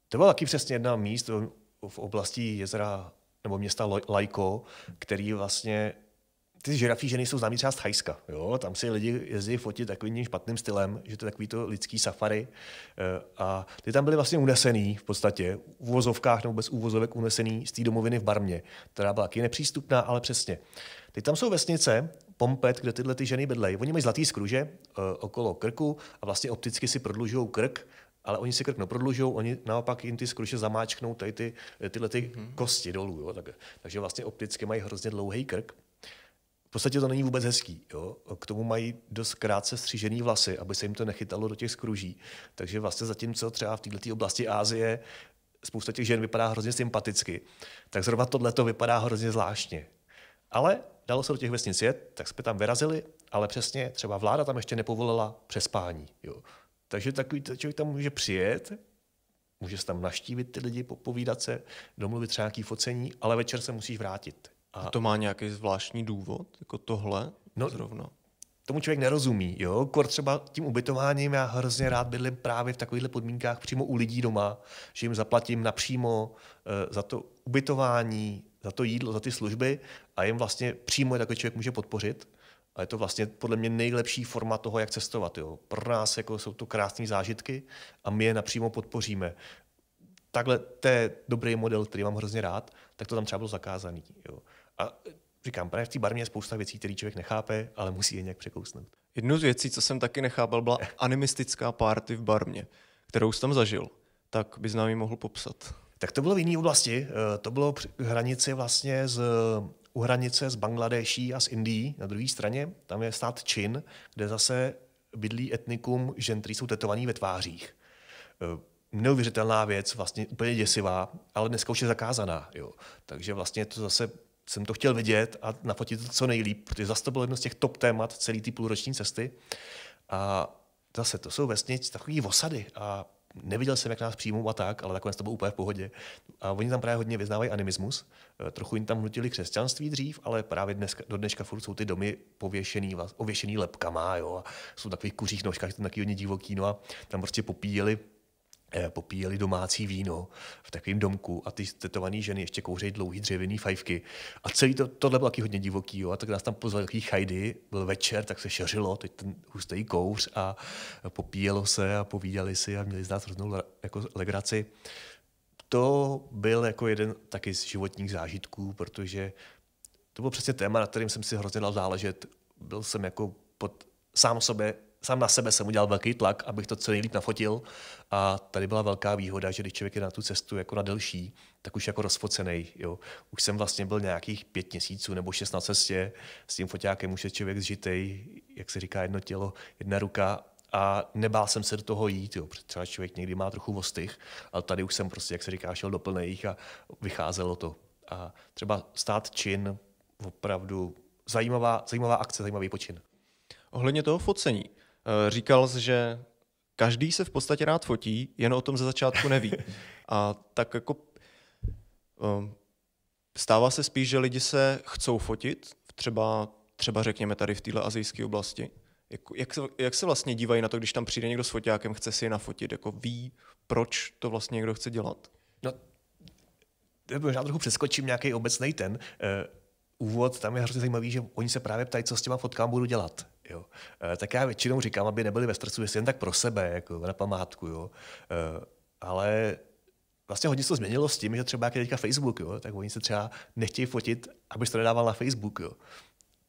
to byla taky přesně jedna míst v oblasti jezera nebo města Lajko, který vlastně ty žirafí ženy jsou známý třeba z Thajska. Jo? Tam si lidi jezdí fotit takovým špatným stylem, že to je takový to lidský safari. Eh, a ty tam byly vlastně unesený v podstatě, v uvozovkách nebo bez úvozovek unesený z té domoviny v Barmě, která byla taky nepřístupná, ale přesně. Ty tam jsou vesnice, Pompet, kde tyhle ty ženy bydlejí. Oni mají zlatý skruže eh, okolo krku a vlastně opticky si prodlužují krk ale oni si krk neprodlužují, oni naopak jim ty skruše zamáčknou tady ty, tyhle ty mm-hmm. kosti dolů. Jo? Tak, takže vlastně opticky mají hrozně dlouhý krk. V podstatě to není vůbec hezký. Jo? K tomu mají dost krátce střížený vlasy, aby se jim to nechytalo do těch skruží. Takže vlastně zatímco třeba v této oblasti Ázie spousta těch žen vypadá hrozně sympaticky, tak zrovna tohle to vypadá hrozně zvláštně. Ale dalo se do těch vesnic jet, tak jsme tam vyrazili, ale přesně třeba vláda tam ještě nepovolila přespání. Jo. Takže takový člověk tam může přijet, může se tam naštívit ty lidi, popovídat se, domluvit třeba nějaký focení, ale večer se musíš vrátit. A, a to má nějaký zvláštní důvod, jako tohle no, zrovna? Tomu člověk nerozumí, jo. Kor třeba tím ubytováním já hrozně rád bydlím právě v takovýchhle podmínkách přímo u lidí doma, že jim zaplatím napřímo uh, za to ubytování, za to jídlo, za ty služby a jim vlastně přímo je takový člověk může podpořit. A je to vlastně podle mě nejlepší forma toho, jak cestovat. Jo. Pro nás jako jsou to krásné zážitky a my je napřímo podpoříme. Takhle, to je dobrý model, který mám hrozně rád, tak to tam třeba bylo zakázaný. Jo. A říkám, právě v té barmě je spousta věcí, které člověk nechápe, ale musí je nějak překousnout. Jednu z věcí, co jsem taky nechápal, byla animistická party v barmě, kterou jsem tam zažil. Tak bys nám ji mohl popsat. Tak to bylo v jiné oblasti. Eh, to bylo hranice vlastně s u hranice s Bangladeší a s Indií, na druhé straně, tam je stát Čin, kde zase bydlí etnikum žen, kteří jsou tetovaní ve tvářích. Eh, neuvěřitelná věc, vlastně úplně děsivá, ale dneska už je zakázaná. Jo. Takže vlastně to zase jsem to chtěl vidět a nafotit to co nejlíp, protože zase to bylo jedno z těch top témat celé ty půlroční cesty. A zase to jsou vesnic takové osady a neviděl jsem, jak nás přijmou a tak, ale nakonec to bylo úplně v pohodě. A oni tam právě hodně vyznávají animismus. Eh, trochu jim tam nutili křesťanství dřív, ale právě dneska, do dneška furt jsou ty domy pověšený, ověšený lepkama, jo, a jsou takových kuřích nožkách, tam taky hodně divoký, no a tam prostě popíjeli Eh, popíjeli domácí víno v takovém domku a ty tetované ženy ještě kouřejí dlouhý dřevěný fajfky. A celý to, tohle bylo taky hodně divoký, jo. a tak nás tam pozvali takový chajdy, byl večer, tak se šeřilo, teď ten hustý kouř a popíjelo se a povídali si a měli z nás hroznou jako legraci. To byl jako jeden taky z životních zážitků, protože to bylo přesně téma, na kterým jsem si hrozně dal záležet. Byl jsem jako pod sám sobě sám na sebe jsem udělal velký tlak, abych to co nejlíp nafotil a tady byla velká výhoda, že když člověk je na tu cestu jako na delší, tak už jako rozfocený. Jo. Už jsem vlastně byl nějakých pět měsíců nebo šest na cestě, s tím fotákem, už je člověk zžitej, jak se říká, jedno tělo, jedna ruka a nebál jsem se do toho jít, jo, protože třeba člověk někdy má trochu vostych, ale tady už jsem prostě, jak se říká, šel do plných a vycházelo to. A třeba stát čin, opravdu zajímavá, zajímavá akce, zajímavý počin. Ohledně toho focení, Eh, říkal jsi, že každý se v podstatě rád fotí, jen o tom ze začátku neví. A tak jako ehm, stává se spíš, že lidi se chcou fotit, třeba, třeba řekněme tady v této azijské oblasti. Jak, jak, se, jak se vlastně dívají na to, když tam přijde někdo s fotákem, chce si je nafotit? Jako ví, proč to vlastně někdo chce dělat? No, možná trochu přeskočím nějaký obecný ten uh, úvod. Tam je hrozně zajímavý, že oni se právě ptají, co s těma fotkám budu dělat. Jo. Eh, tak já většinou říkám, aby nebyli ve stresu, jestli jen tak pro sebe, jako na památku. Jo. Eh, ale vlastně hodně se to změnilo s tím, že třeba jak je teďka Facebook, jo, tak oni se třeba nechtějí fotit, aby to nedával na Facebook. Jo.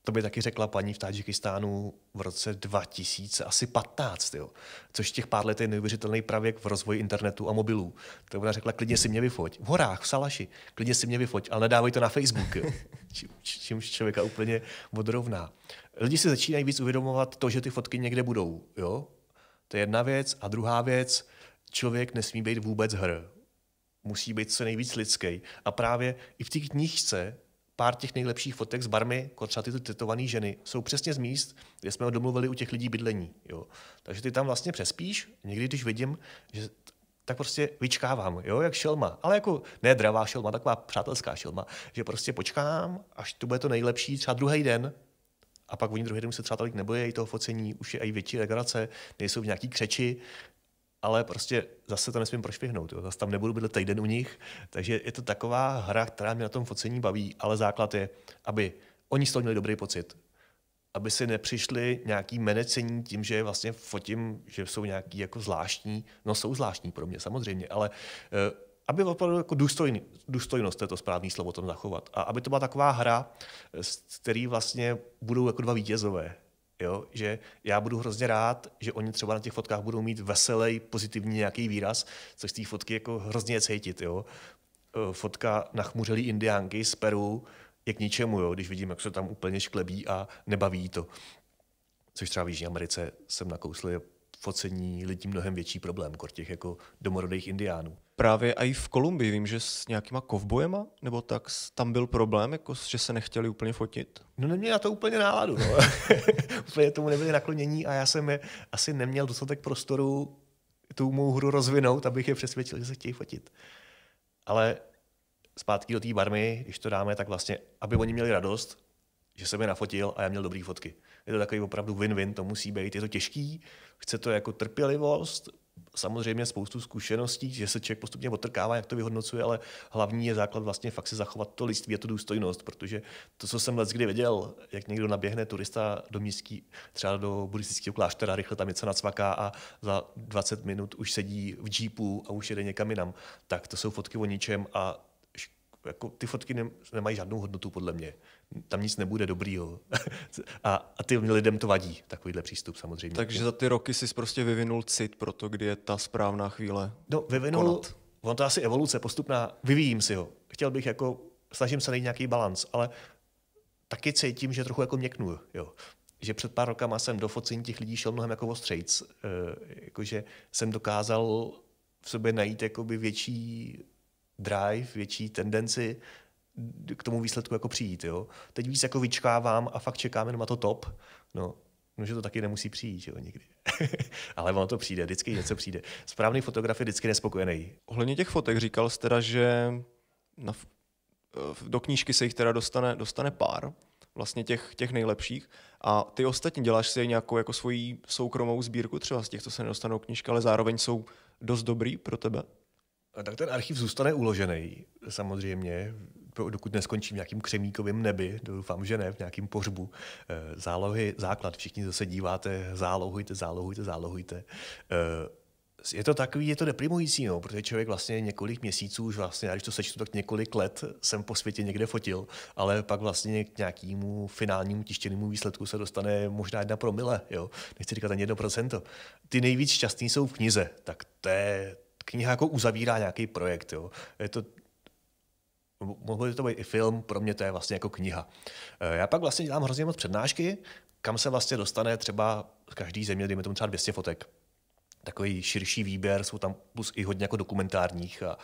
To by taky řekla paní v Tadžikistánu v roce 2000, asi 15, jo. což těch pár let je neuvěřitelný pravěk v rozvoji internetu a mobilů. To ona řekla, klidně si mě vyfoť. V horách, v Salaši, klidně si mě vyfoť, ale nedávej to na Facebook. Jo. Čím, čímž člověka úplně odrovná lidi si začínají víc uvědomovat to, že ty fotky někde budou. Jo? To je jedna věc. A druhá věc, člověk nesmí být vůbec hr. Musí být co nejvíc lidský. A právě i v té knížce pár těch nejlepších fotek z barmy, jako třeba ty tetované ženy, jsou přesně z míst, kde jsme domluvili u těch lidí bydlení. Jo. Takže ty tam vlastně přespíš, někdy když vidím, že tak prostě vyčkávám, jo, jak šelma. Ale jako ne dravá šelma, taková přátelská šelma, že prostě počkám, až to bude to nejlepší, třeba druhý den, a pak oni druhý den se třeba tolik nebojí toho focení, už je i větší degradace, nejsou v nějaký křeči, ale prostě zase to nesmím prošvihnout. Jo. Zase tam nebudu bydlet týden u nich, takže je to taková hra, která mě na tom focení baví, ale základ je, aby oni z toho měli dobrý pocit, aby si nepřišli nějaký menecení tím, že vlastně fotím, že jsou nějaký jako zvláštní, no jsou zvláštní pro mě samozřejmě, ale uh, aby opravdu jako důstojný, důstojnost, to je to správné slovo, tom zachovat. A aby to byla taková hra, s který vlastně budou jako dva vítězové. Jo? Že já budu hrozně rád, že oni třeba na těch fotkách budou mít veselý, pozitivní nějaký výraz, což z té fotky jako hrozně je cítit. Jo? E, fotka chmuřelý indiánky z Peru je k ničemu, jo? když vidím, jak se tam úplně šklebí a nebaví to. Což třeba v Jižní Americe jsem nakousl, je focení lidí mnohem větší problém, kor těch jako domorodých indiánů právě i v Kolumbii, vím, že s nějakýma kovbojema, nebo tak, tam byl problém, jako, že se nechtěli úplně fotit? No neměli na to úplně náladu, no. úplně tomu nebyli naklonění a já jsem je asi neměl dostatek prostoru tu mou hru rozvinout, abych je přesvědčil, že se chtějí fotit. Ale zpátky do té barmy, když to dáme, tak vlastně, aby oni měli radost, že jsem je nafotil a já měl dobrý fotky. Je to takový opravdu win-win, to musí být, je to těžký, chce to jako trpělivost, samozřejmě spoustu zkušeností, že se člověk postupně otrkává, jak to vyhodnocuje, ale hlavní je základ vlastně fakt si zachovat to lidství a tu důstojnost, protože to, co jsem let kdy viděl, jak někdo naběhne turista do místní, třeba do buddhistického kláštera, rychle tam něco nacvaká a za 20 minut už sedí v džípu a už jede někam jinam, tak to jsou fotky o ničem a jako ty fotky ne, nemají žádnou hodnotu podle mě. Tam nic nebude dobrýho. a, a ty lidem to vadí, takovýhle přístup samozřejmě. Takže za ty roky jsi prostě vyvinul cit pro to, kdy je ta správná chvíle No, vyvinul, konat. on to asi evoluce postupná, vyvíjím si ho. Chtěl bych jako, snažím se najít nějaký balans, ale taky cítím, že trochu jako měknu, jo. Že před pár rokama jsem do focení těch lidí šel mnohem jako ostřejc. E, jakože jsem dokázal v sobě najít jakoby větší drive, větší tendenci k tomu výsledku jako přijít. Jo? Teď víc jako vyčkávám a fakt čekám jenom na to top. No, No, že to taky nemusí přijít, jo, nikdy. Ale ono to přijde, vždycky něco přijde. Správný fotograf je vždycky nespokojený. Ohledně těch fotek říkal jste teda, že na, eh, do knížky se jich teda dostane, dostane pár, vlastně těch, těch nejlepších. A ty ostatní děláš si nějakou jako svoji soukromou sbírku třeba z těch, co se nedostanou knížka, ale zároveň jsou dost dobrý pro tebe? A tak ten archiv zůstane uložený, samozřejmě, dokud neskončím nějakým křemíkovým nebi, doufám, že ne, v nějakým pohřbu. Eh, zálohy, základ, všichni zase díváte, zálohujte, zálohujte, zálohujte. Eh, je to takový, je to deprimující, no, protože člověk vlastně několik měsíců, už vlastně, já když to sečtu, tak několik let jsem po světě někde fotil, ale pak vlastně k nějakému finálnímu tištěnému výsledku se dostane možná jedna promile, jo, nechci říkat ani jedno procento. Ty nejvíc šťastní jsou v knize, tak to je, kniha jako uzavírá nějaký projekt. Jo. Je to mohlo by to být i film, pro mě to je vlastně jako kniha. E, já pak vlastně dělám hrozně moc přednášky, kam se vlastně dostane třeba z každý země, dejme tomu třeba 200 fotek. Takový širší výběr, jsou tam plus i hodně jako dokumentárních. A,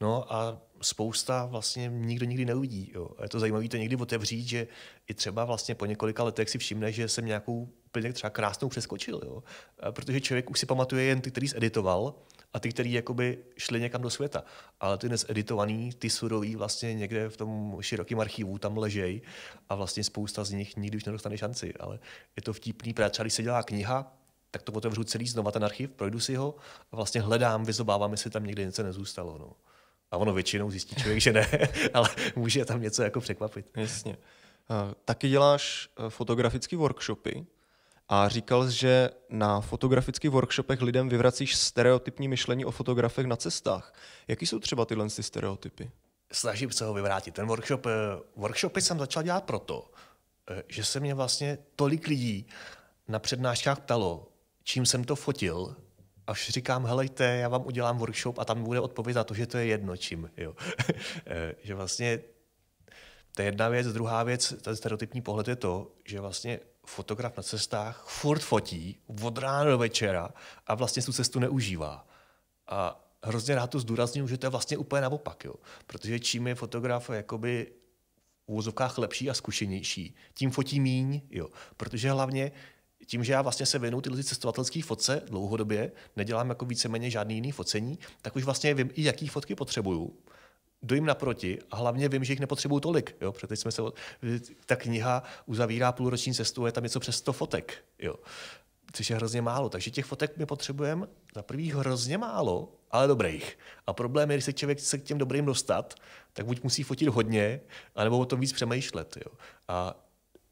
no a spousta vlastně nikdo nikdy neuvidí. Jo. je to zajímavé to někdy otevřít, že i třeba vlastně po několika letech si všimne, že jsem nějakou úplně třeba krásnou přeskočil. Jo. E, protože člověk už si pamatuje jen ty, který zeditoval, editoval, a ty, který jakoby šli někam do světa. Ale ty dnes editovaný, ty surový vlastně někde v tom širokém archivu tam ležej a vlastně spousta z nich nikdy už nedostane šanci. Ale je to vtipný, protože třeba když se dělá kniha, tak to otevřu celý znova ten archiv, projdu si ho a vlastně hledám, vyzobávám, jestli tam někde něco nezůstalo. No. A ono většinou zjistí člověk, že ne, ale může tam něco jako překvapit. Jasně. Eh, taky děláš eh, fotografické workshopy. A říkal, že na fotografických workshopech lidem vyvracíš stereotypní myšlení o fotografech na cestách. Jaký jsou třeba tyhle stereotypy? Snažím se ho vyvrátit. Ten workshop, eh, workshopy jsem začal dělat proto, eh, že se mě vlastně tolik lidí na přednáškách ptalo, čím jsem to fotil, až říkám, helejte, já vám udělám workshop a tam bude odpověď na to, že to je jedno čím. Jo. Eh, že vlastně to je jedna věc. Druhá věc, ten stereotypní pohled je to, že vlastně fotograf na cestách furt fotí od rána do večera a vlastně tu cestu neužívá. A hrozně rád to zdůrazním, že to je vlastně úplně naopak. Jo. Protože čím je fotograf jakoby v úvozovkách lepší a zkušenější, tím fotí míň. Jo. Protože hlavně tím, že já vlastně se věnuju tyhle cestovatelské fotce dlouhodobě, nedělám jako víceméně žádný jiný focení, tak už vlastně vím i, jaký fotky potřebuju jdu jim naproti a hlavně vím, že jich nepotřebuju tolik. Jo? Protože jsme se, ta kniha uzavírá půlroční cestu a je tam něco přes 100 fotek. Jo? Což je hrozně málo. Takže těch fotek my potřebujeme za prvý hrozně málo, ale dobrých. A problém je, když se člověk se k těm dobrým dostat, tak buď musí fotit hodně, anebo o tom víc přemýšlet. Jo? A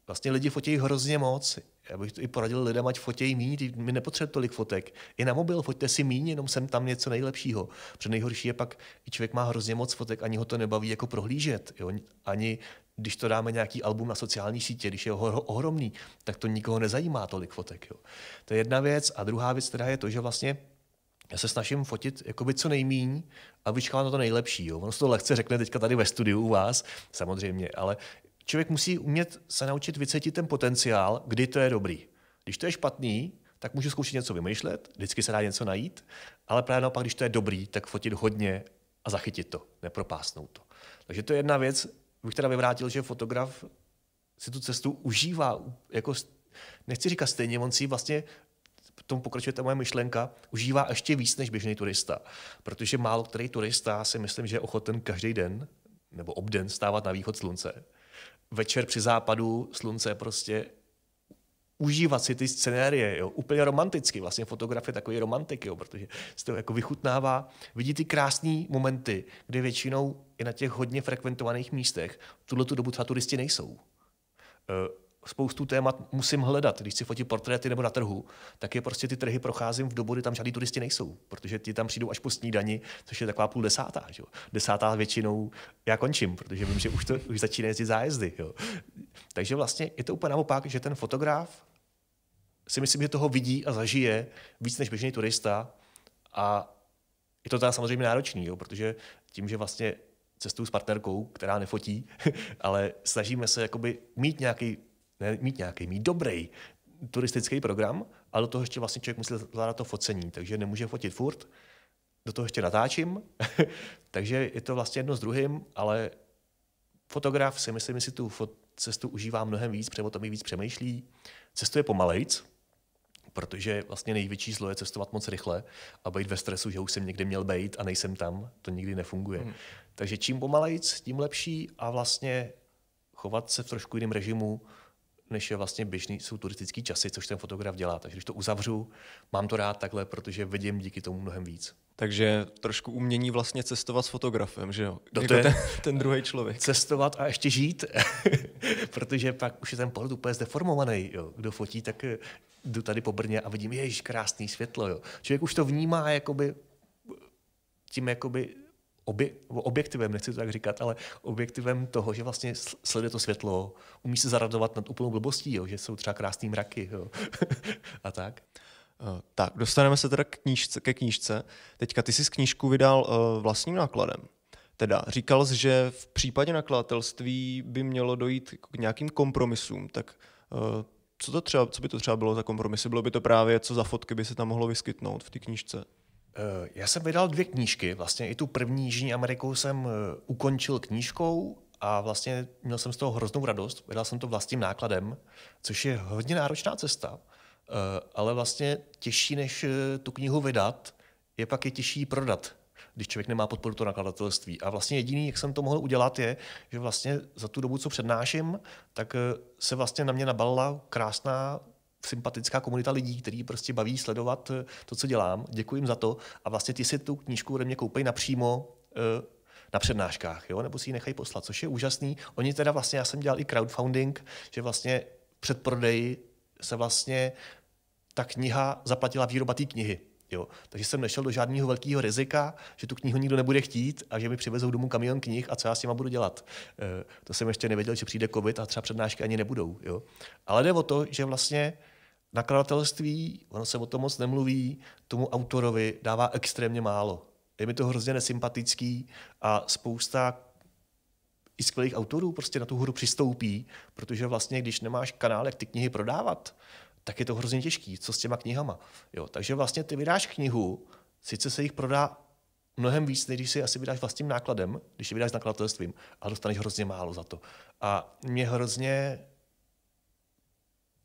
vlastně lidi fotí hrozně moc já bych to i poradil lidem, ať fotějí míň, my nepotřebujeme tolik fotek. I na mobil foťte si míň, jenom sem tam něco nejlepšího. Protože nejhorší je pak, i člověk má hrozně moc fotek, ani ho to nebaví jako prohlížet. Jo? Ani když to dáme nějaký album na sociální sítě, když je ohro- ohromný, tak to nikoho nezajímá tolik fotek. Jo? To je jedna věc. A druhá věc teda je to, že vlastně já se snažím fotit jakoby co nejmíň a vyčkávám na to nejlepší. Jo. Ono se to lehce řekne teďka tady ve studiu u vás, samozřejmě, ale člověk musí umět se naučit vycetit ten potenciál, kdy to je dobrý. Když to je špatný, tak můžu zkoušet něco vymýšlet, vždycky se dá něco najít, ale právě naopak, když to je dobrý, tak fotit hodně a zachytit to, nepropásnout to. Takže to je jedna věc, bych teda vyvrátil, že fotograf si tu cestu užívá, jako, nechci říkat stejně, on si vlastně v tom pokračuje ta moje myšlenka, užívá ještě víc než běžný turista. Protože málo který turista si myslím, že je ochoten každý den nebo obden stávat na východ slunce večer při západu slunce prostě užívat si ty scenérie, jo, úplně romanticky, vlastně fotografie takový romantiky, jo, protože se to jako vychutnává, vidí ty krásné momenty, kde většinou i na těch hodně frekventovaných místech v tuhle tu dobu turisti nejsou. Eh, spoustu témat musím hledat. Když si fotím portréty nebo na trhu, tak je prostě ty trhy procházím v dobu, kdy tam žádný turisti nejsou, protože ti tam přijdou až po snídani, což je taková půl desátá. Že Desátá většinou já končím, protože vím, že už, to, už začíná jezdit zájezdy. Jo? Takže vlastně je to úplně naopak, že ten fotograf si myslím, že toho vidí a zažije víc než běžný turista a je to teda samozřejmě náročný, jo? protože tím, že vlastně cestuju s partnerkou, která nefotí, ale snažíme se jakoby mít nějaký ne, mít nějaký, mít dobrý turistický program, ale do toho ještě vlastně člověk musí zvládat to focení, takže nemůže fotit furt, do toho ještě natáčím, takže je to vlastně jedno s druhým, ale fotograf si myslím, že si tu cestu užívá mnohem víc, protože o tom víc přemýšlí, cestuje pomalejc, protože vlastně největší zlo je cestovat moc rychle a být ve stresu, že už jsem někde měl být a nejsem tam, to nikdy nefunguje. Hmm. Takže čím pomalejc, tím lepší a vlastně chovat se v trošku jiném režimu, než je vlastně běžný, jsou turistický časy, což ten fotograf dělá. Takže když to uzavřu, mám to rád takhle, protože vidím díky tomu mnohem víc. Takže trošku umění vlastně cestovat s fotografem, že jo? Do no jako ten, ten druhý člověk. Cestovat a ještě žít, protože pak už je ten pohled úplně zdeformovaný. Jo. Kdo fotí, tak eh, jdu tady po Brně a vidím, ježíš, krásný světlo. Jo. Člověk už to vnímá jakoby tím jakoby obje, objektivem, nechci to tak říkat, ale objektivem toho, že vlastně sleduje to světlo, umí se zaradovat nad úplnou blbostí, jo, že jsou třeba krásný mraky jo. a tak. Eh, tak, dostaneme se teda k knížce, ke knížce. Teďka ty jsi knížku vydal uh, vlastním nákladem. Teda říkal jsi, že v případě nakladatelství by mělo dojít k nějakým kompromisům, tak uh, co, to třeba, co by to třeba bylo za kompromisy? Bylo by to právě, co za fotky by se tam mohlo vyskytnout v té knížce? Eh, já jsem vydal dvě knížky, vlastně i tu první Jižní Ameriku jsem eh, ukončil knížkou a vlastně měl jsem z toho hroznou radost, vydal jsem to vlastním nákladem, což je hodně náročná cesta, eh, ale vlastně těžší, než tu knihu vydat, je pak je těžší prodat, když člověk nemá podporu to nakladatelství. A vlastně jediný, jak jsem to mohl udělat, je, že vlastně za tu dobu, co přednáším, tak se vlastně na mě nabalila krásná sympatická komunita lidí, který prostě baví sledovat eh, to, co dělám. Děkuji jim za to a vlastně ty si tu knížku ode mě koupej napřímo eh, na přednáškách, jo? nebo si ji nechají poslat, což je úžasný. Oni teda vlastně, já jsem dělal i crowdfunding, že vlastně před prodeji se vlastně ta kniha zaplatila výroba té knihy. Jo. Takže jsem nešel do žádného velkého rizika, že tu knihu nikdo nebude chtít a že mi přivezou domů kamion knih a co já s těma budu dělat. E, to jsem ještě nevěděl, že přijde covid a třeba přednášky ani nebudou. Jo. Ale jde o to, že vlastně nakladatelství, ono se o tom moc nemluví, tomu autorovi dává extrémně málo. Je mi to hrozně nesympatický a spousta i skvělých autorů prostě na tu hru přistoupí, protože vlastně, když nemáš kanál, jak ty knihy prodávat, tak je to hrozně těžký, co s těma knihama. Jo, takže vlastně ty vydáš knihu, sice se jich prodá mnohem víc, než když si asi vydáš vlastním nákladem, když si vydáš nakladatelstvím, ale dostaneš hrozně málo za to. A mě hrozně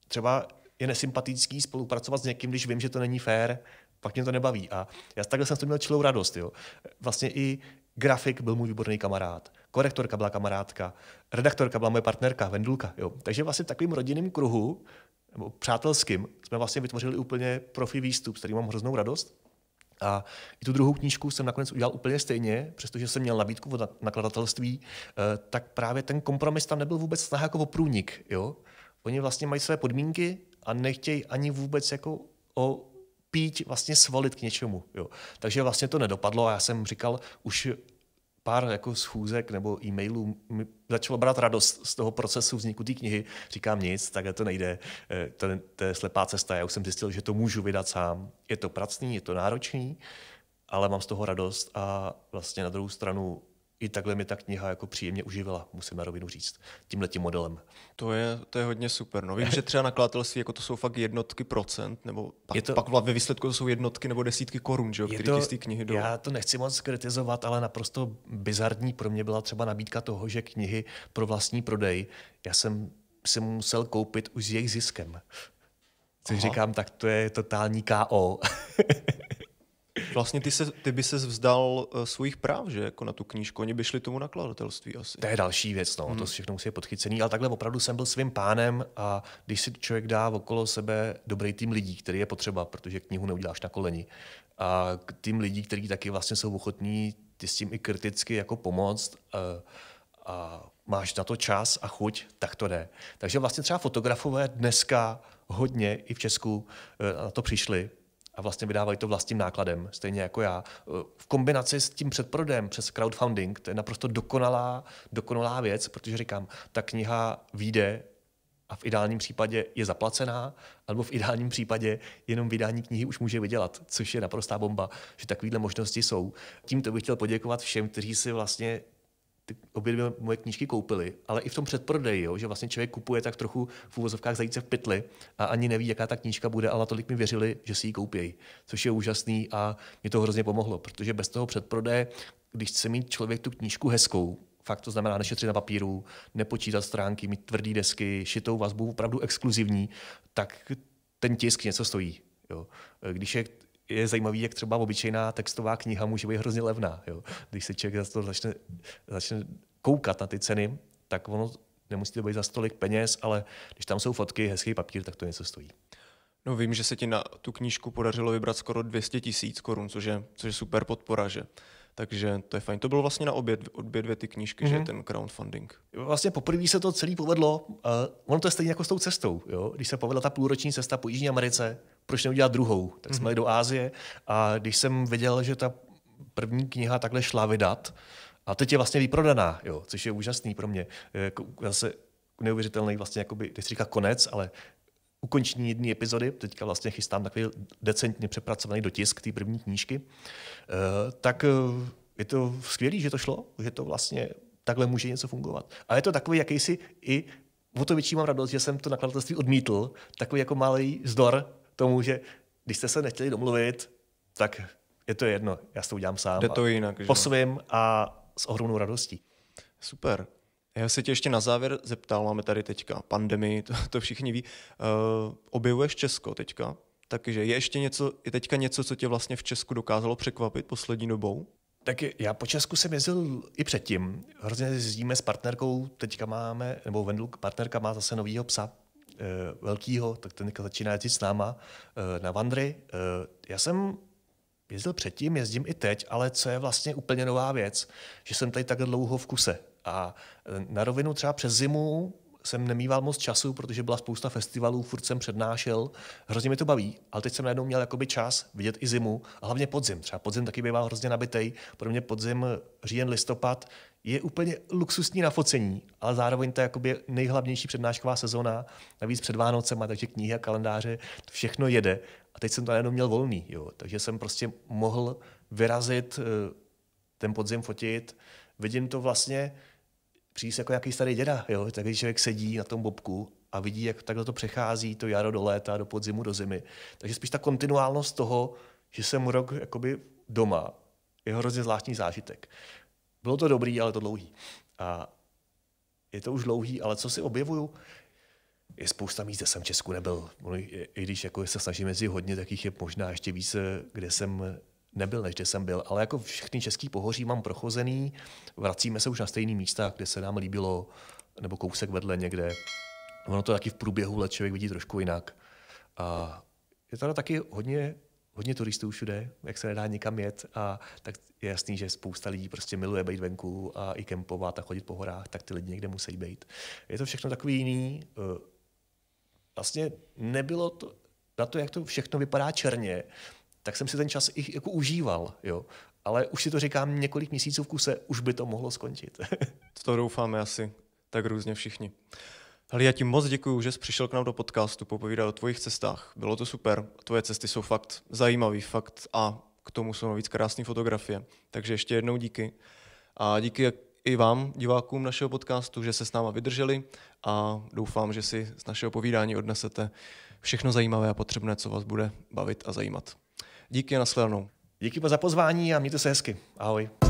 třeba je nesympatický spolupracovat s někým, když vím, že to není fér, pak mě to nebaví. A já takhle jsem to měl čilou radost. Jo. Vlastně i grafik byl můj výborný kamarád, korektorka byla kamarádka, redaktorka byla moje partnerka, Vendulka. Jo. Takže vlastně v takovým rodinným kruhu, nebo přátelským, jsme vlastně vytvořili úplně profi výstup, s kterým mám hroznou radost. A i tu druhou knížku jsem nakonec udělal úplně stejně, přestože jsem měl nabídku od nakladatelství, eh, tak právě ten kompromis tam nebyl vůbec snaha jako průnik. Jo? Oni vlastně mají své podmínky a nechtějí ani vůbec jako o píť vlastně svolit k něčemu. Jo. Takže vlastně to nedopadlo a já jsem říkal, už pár jako schůzek nebo e-mailů mi začalo brát radost z toho procesu vzniku té knihy. Říkám nic, takhle to nejde, eh, to, to je slepá cesta. Já už jsem zjistil, že to můžu vydat sám. Je to pracný, je to náročný, ale mám z toho radost a vlastně na druhou stranu i takhle mi ta kniha jako příjemně uživila, musím na rovinu říct, tímhletím modelem. To je, to je hodně super. No, vím, že třeba nakladatelství, jako to jsou fakt jednotky procent, nebo pak, je to, pak vlastně ve výsledku to jsou jednotky nebo desítky korun, že jo, který to, z knihy dolů. Já to nechci moc kritizovat, ale naprosto bizarní pro mě byla třeba nabídka toho, že knihy pro vlastní prodej, já jsem si musel koupit už s jejich ziskem. Což Aha. říkám, tak to je totální KO. Vlastně ty, se, ty by se vzdal uh, eh, svých práv, že jako na tu knížku, oni by šli tomu nakladatelství asi. To je další věc, no, hmm. to všechno musí být podchycený, ale takhle opravdu jsem byl svým pánem a když si člověk dá okolo sebe dobrý tým lidí, který je potřeba, protože knihu neuděláš na koleni, a tým lidí, kteří taky vlastně jsou ochotní ty s tím i kriticky jako pomoct a, eh, a máš na to čas a chuť, tak to jde. Takže vlastně třeba fotografové dneska hodně i v Česku eh, na to přišli, a vlastně vydávají to vlastním nákladem, stejně jako já. V kombinaci s tím předprodejem přes crowdfunding, to je naprosto dokonalá, dokonalá věc, protože říkám, ta kniha vyjde a v ideálním případě je zaplacená, nebo v ideálním případě jenom vydání knihy už může vydělat, což je naprostá bomba, že takovéhle možnosti jsou. Tímto bych chtěl poděkovat všem, kteří si vlastně ty obě dvě moje knížky koupili, ale i v tom předprodeji, jo, že vlastně člověk kupuje tak trochu v úvozovkách zajíce v pytli a ani neví, jaká ta knížka bude, ale tolik mi věřili, že si ji koupějí, což je úžasný a mě to hrozně pomohlo, protože bez toho předprodeje, když chce mít člověk tu knížku hezkou, fakt to znamená nešetřit na papíru, nepočítat stránky, mít tvrdý desky, šitou vazbu, opravdu exkluzivní, tak ten tisk něco stojí. Jo. Když je je zajímavý, jak třeba obyčejná textová kniha může být hrozně levná. Jo? Když se člověk za to začne, začne koukat na ty ceny, tak ono nemusí to být za stolik peněz, ale když tam jsou fotky, hezký papír, tak to něco stojí. No vím, že se ti na tu knížku podařilo vybrat skoro 200 tisíc korun, což je, což je super podpora, že? Takže to je fajn. To bylo vlastně na obě, obě dvě ty knížky, mm-hmm. že mhm. ten crowdfunding. Vlastně poprvé se to celé povedlo. Uh, ono to je stejně jako s tou cestou. Jo? Když se povedla ta půlroční cesta po Jižní Americe, proč neudělat druhou? Tak jsme mm-hmm. jeli do Ázie a když jsem viděl, že ta první kniha takhle šla vydat, a teď je vlastně vyprodaná, jo, což je úžasný pro mě. Jako zase neuvěřitelný vlastně, jakoby, teď říká konec, ale ukončení jedné epizody, teďka vlastně chystám takový decentně přepracovaný dotisk té první knížky, eh, tak eh, je to skvělé, že to šlo, že to vlastně takhle může něco fungovat. A je to takový jakýsi i o to větší mám radost, že jsem to nakladatelství odmítl, takový jako malý zdor, tomu, že když jste se nechtěli domluvit, tak je to jedno, já to udělám sám. Jde to jinak. Po svým a s ohromnou radostí. Super. Já se tě ještě na závěr zeptal, máme tady teďka pandemii, to, to všichni ví. Uh, objevuješ Česko teďka, takže je ještě něco, je teďka něco, co tě vlastně v Česku dokázalo překvapit poslední dobou? Tak já po Česku jsem jezdil i předtím. Hrozně jezdíme s partnerkou, teďka máme, nebo Vendluk partnerka má zase novýho psa, Eh, velkýho, tak ten začíná jezdit s náma eh, na vandry. Eh, já jsem jezdil předtím, jezdím i teď, ale co je vlastně úplně nová věc, že jsem tady tak dlouho v kuse. A na rovinu třeba přes zimu jsem nemýval moc času, protože byla spousta festivalů, furt jsem přednášel, hrozně mi to baví, ale teď jsem najednou měl jakoby čas vidět i zimu a hlavně podzim. Třeba podzim taky býval hrozně nabitej, pro mě podzim, říjen, listopad je úplně luxusní na focení, ale zároveň to je jakoby nejhlavnější přednášková sezóna, navíc před Vánocema, takže knihy a kalendáře, to všechno jede. A teď jsem to najednou měl volný, jo. takže jsem prostě mohl vyrazit eh, ten podzim fotit. Vidím to vlastně, přijít jako jaký starý děda, jo. takže člověk sedí na tom bobku a vidí, jak takhle to přechází, to jaro do léta, do podzimu, do zimy. Takže spíš ta kontinuálnost toho, že jsem rok jakoby doma, je hrozně zvláštní zážitek. Bylo to dobrý, ale to dlouhý. A je to už dlouhý, ale co si objevuju, je spousta míst, kde jsem v Česku nebyl. I když jako se snažím si hodně, tak jich je možná ještě víc, eh, kde jsem nebyl, než kde jsem byl. Ale jako všechny český pohoří mám prochozený, vracíme se už na stejný místa, kde se nám líbilo, nebo kousek vedle někde. Ono to taky v průběhu let člověk vidí trošku jinak. A je tady taky hodně hodně turistů všude, jak se nedá nikam jet a tak je jasný, že spousta lidí prostě miluje být venku a i kempovat a chodit po horách, tak ty lidi někde musí být. Je to všechno takový jiný. Eh, vlastně nebylo to, na to, jak to všechno vypadá černě, tak jsem si ten čas i jako užíval, jo. Ale už si to říkám několik měsíců v kuse, už by to mohlo skončit. to doufáme asi tak různě všichni. Hele, já ti moc děkuji, že jsi přišel k nám do podcastu popovídat o tvojich cestách. Bylo to super, tvoje cesty jsou fakt zajímavý, fakt a k tomu jsou navíc krásné fotografie. Takže ještě jednou díky. A díky i vám, divákům našeho podcastu, že se s náma vydrželi a doufám, že si z našeho povídání odnesete všechno zajímavé a potřebné, co vás bude bavit a zajímat. Díky a nashledanou. Díky za pozvání a mějte se hezky. Ahoj.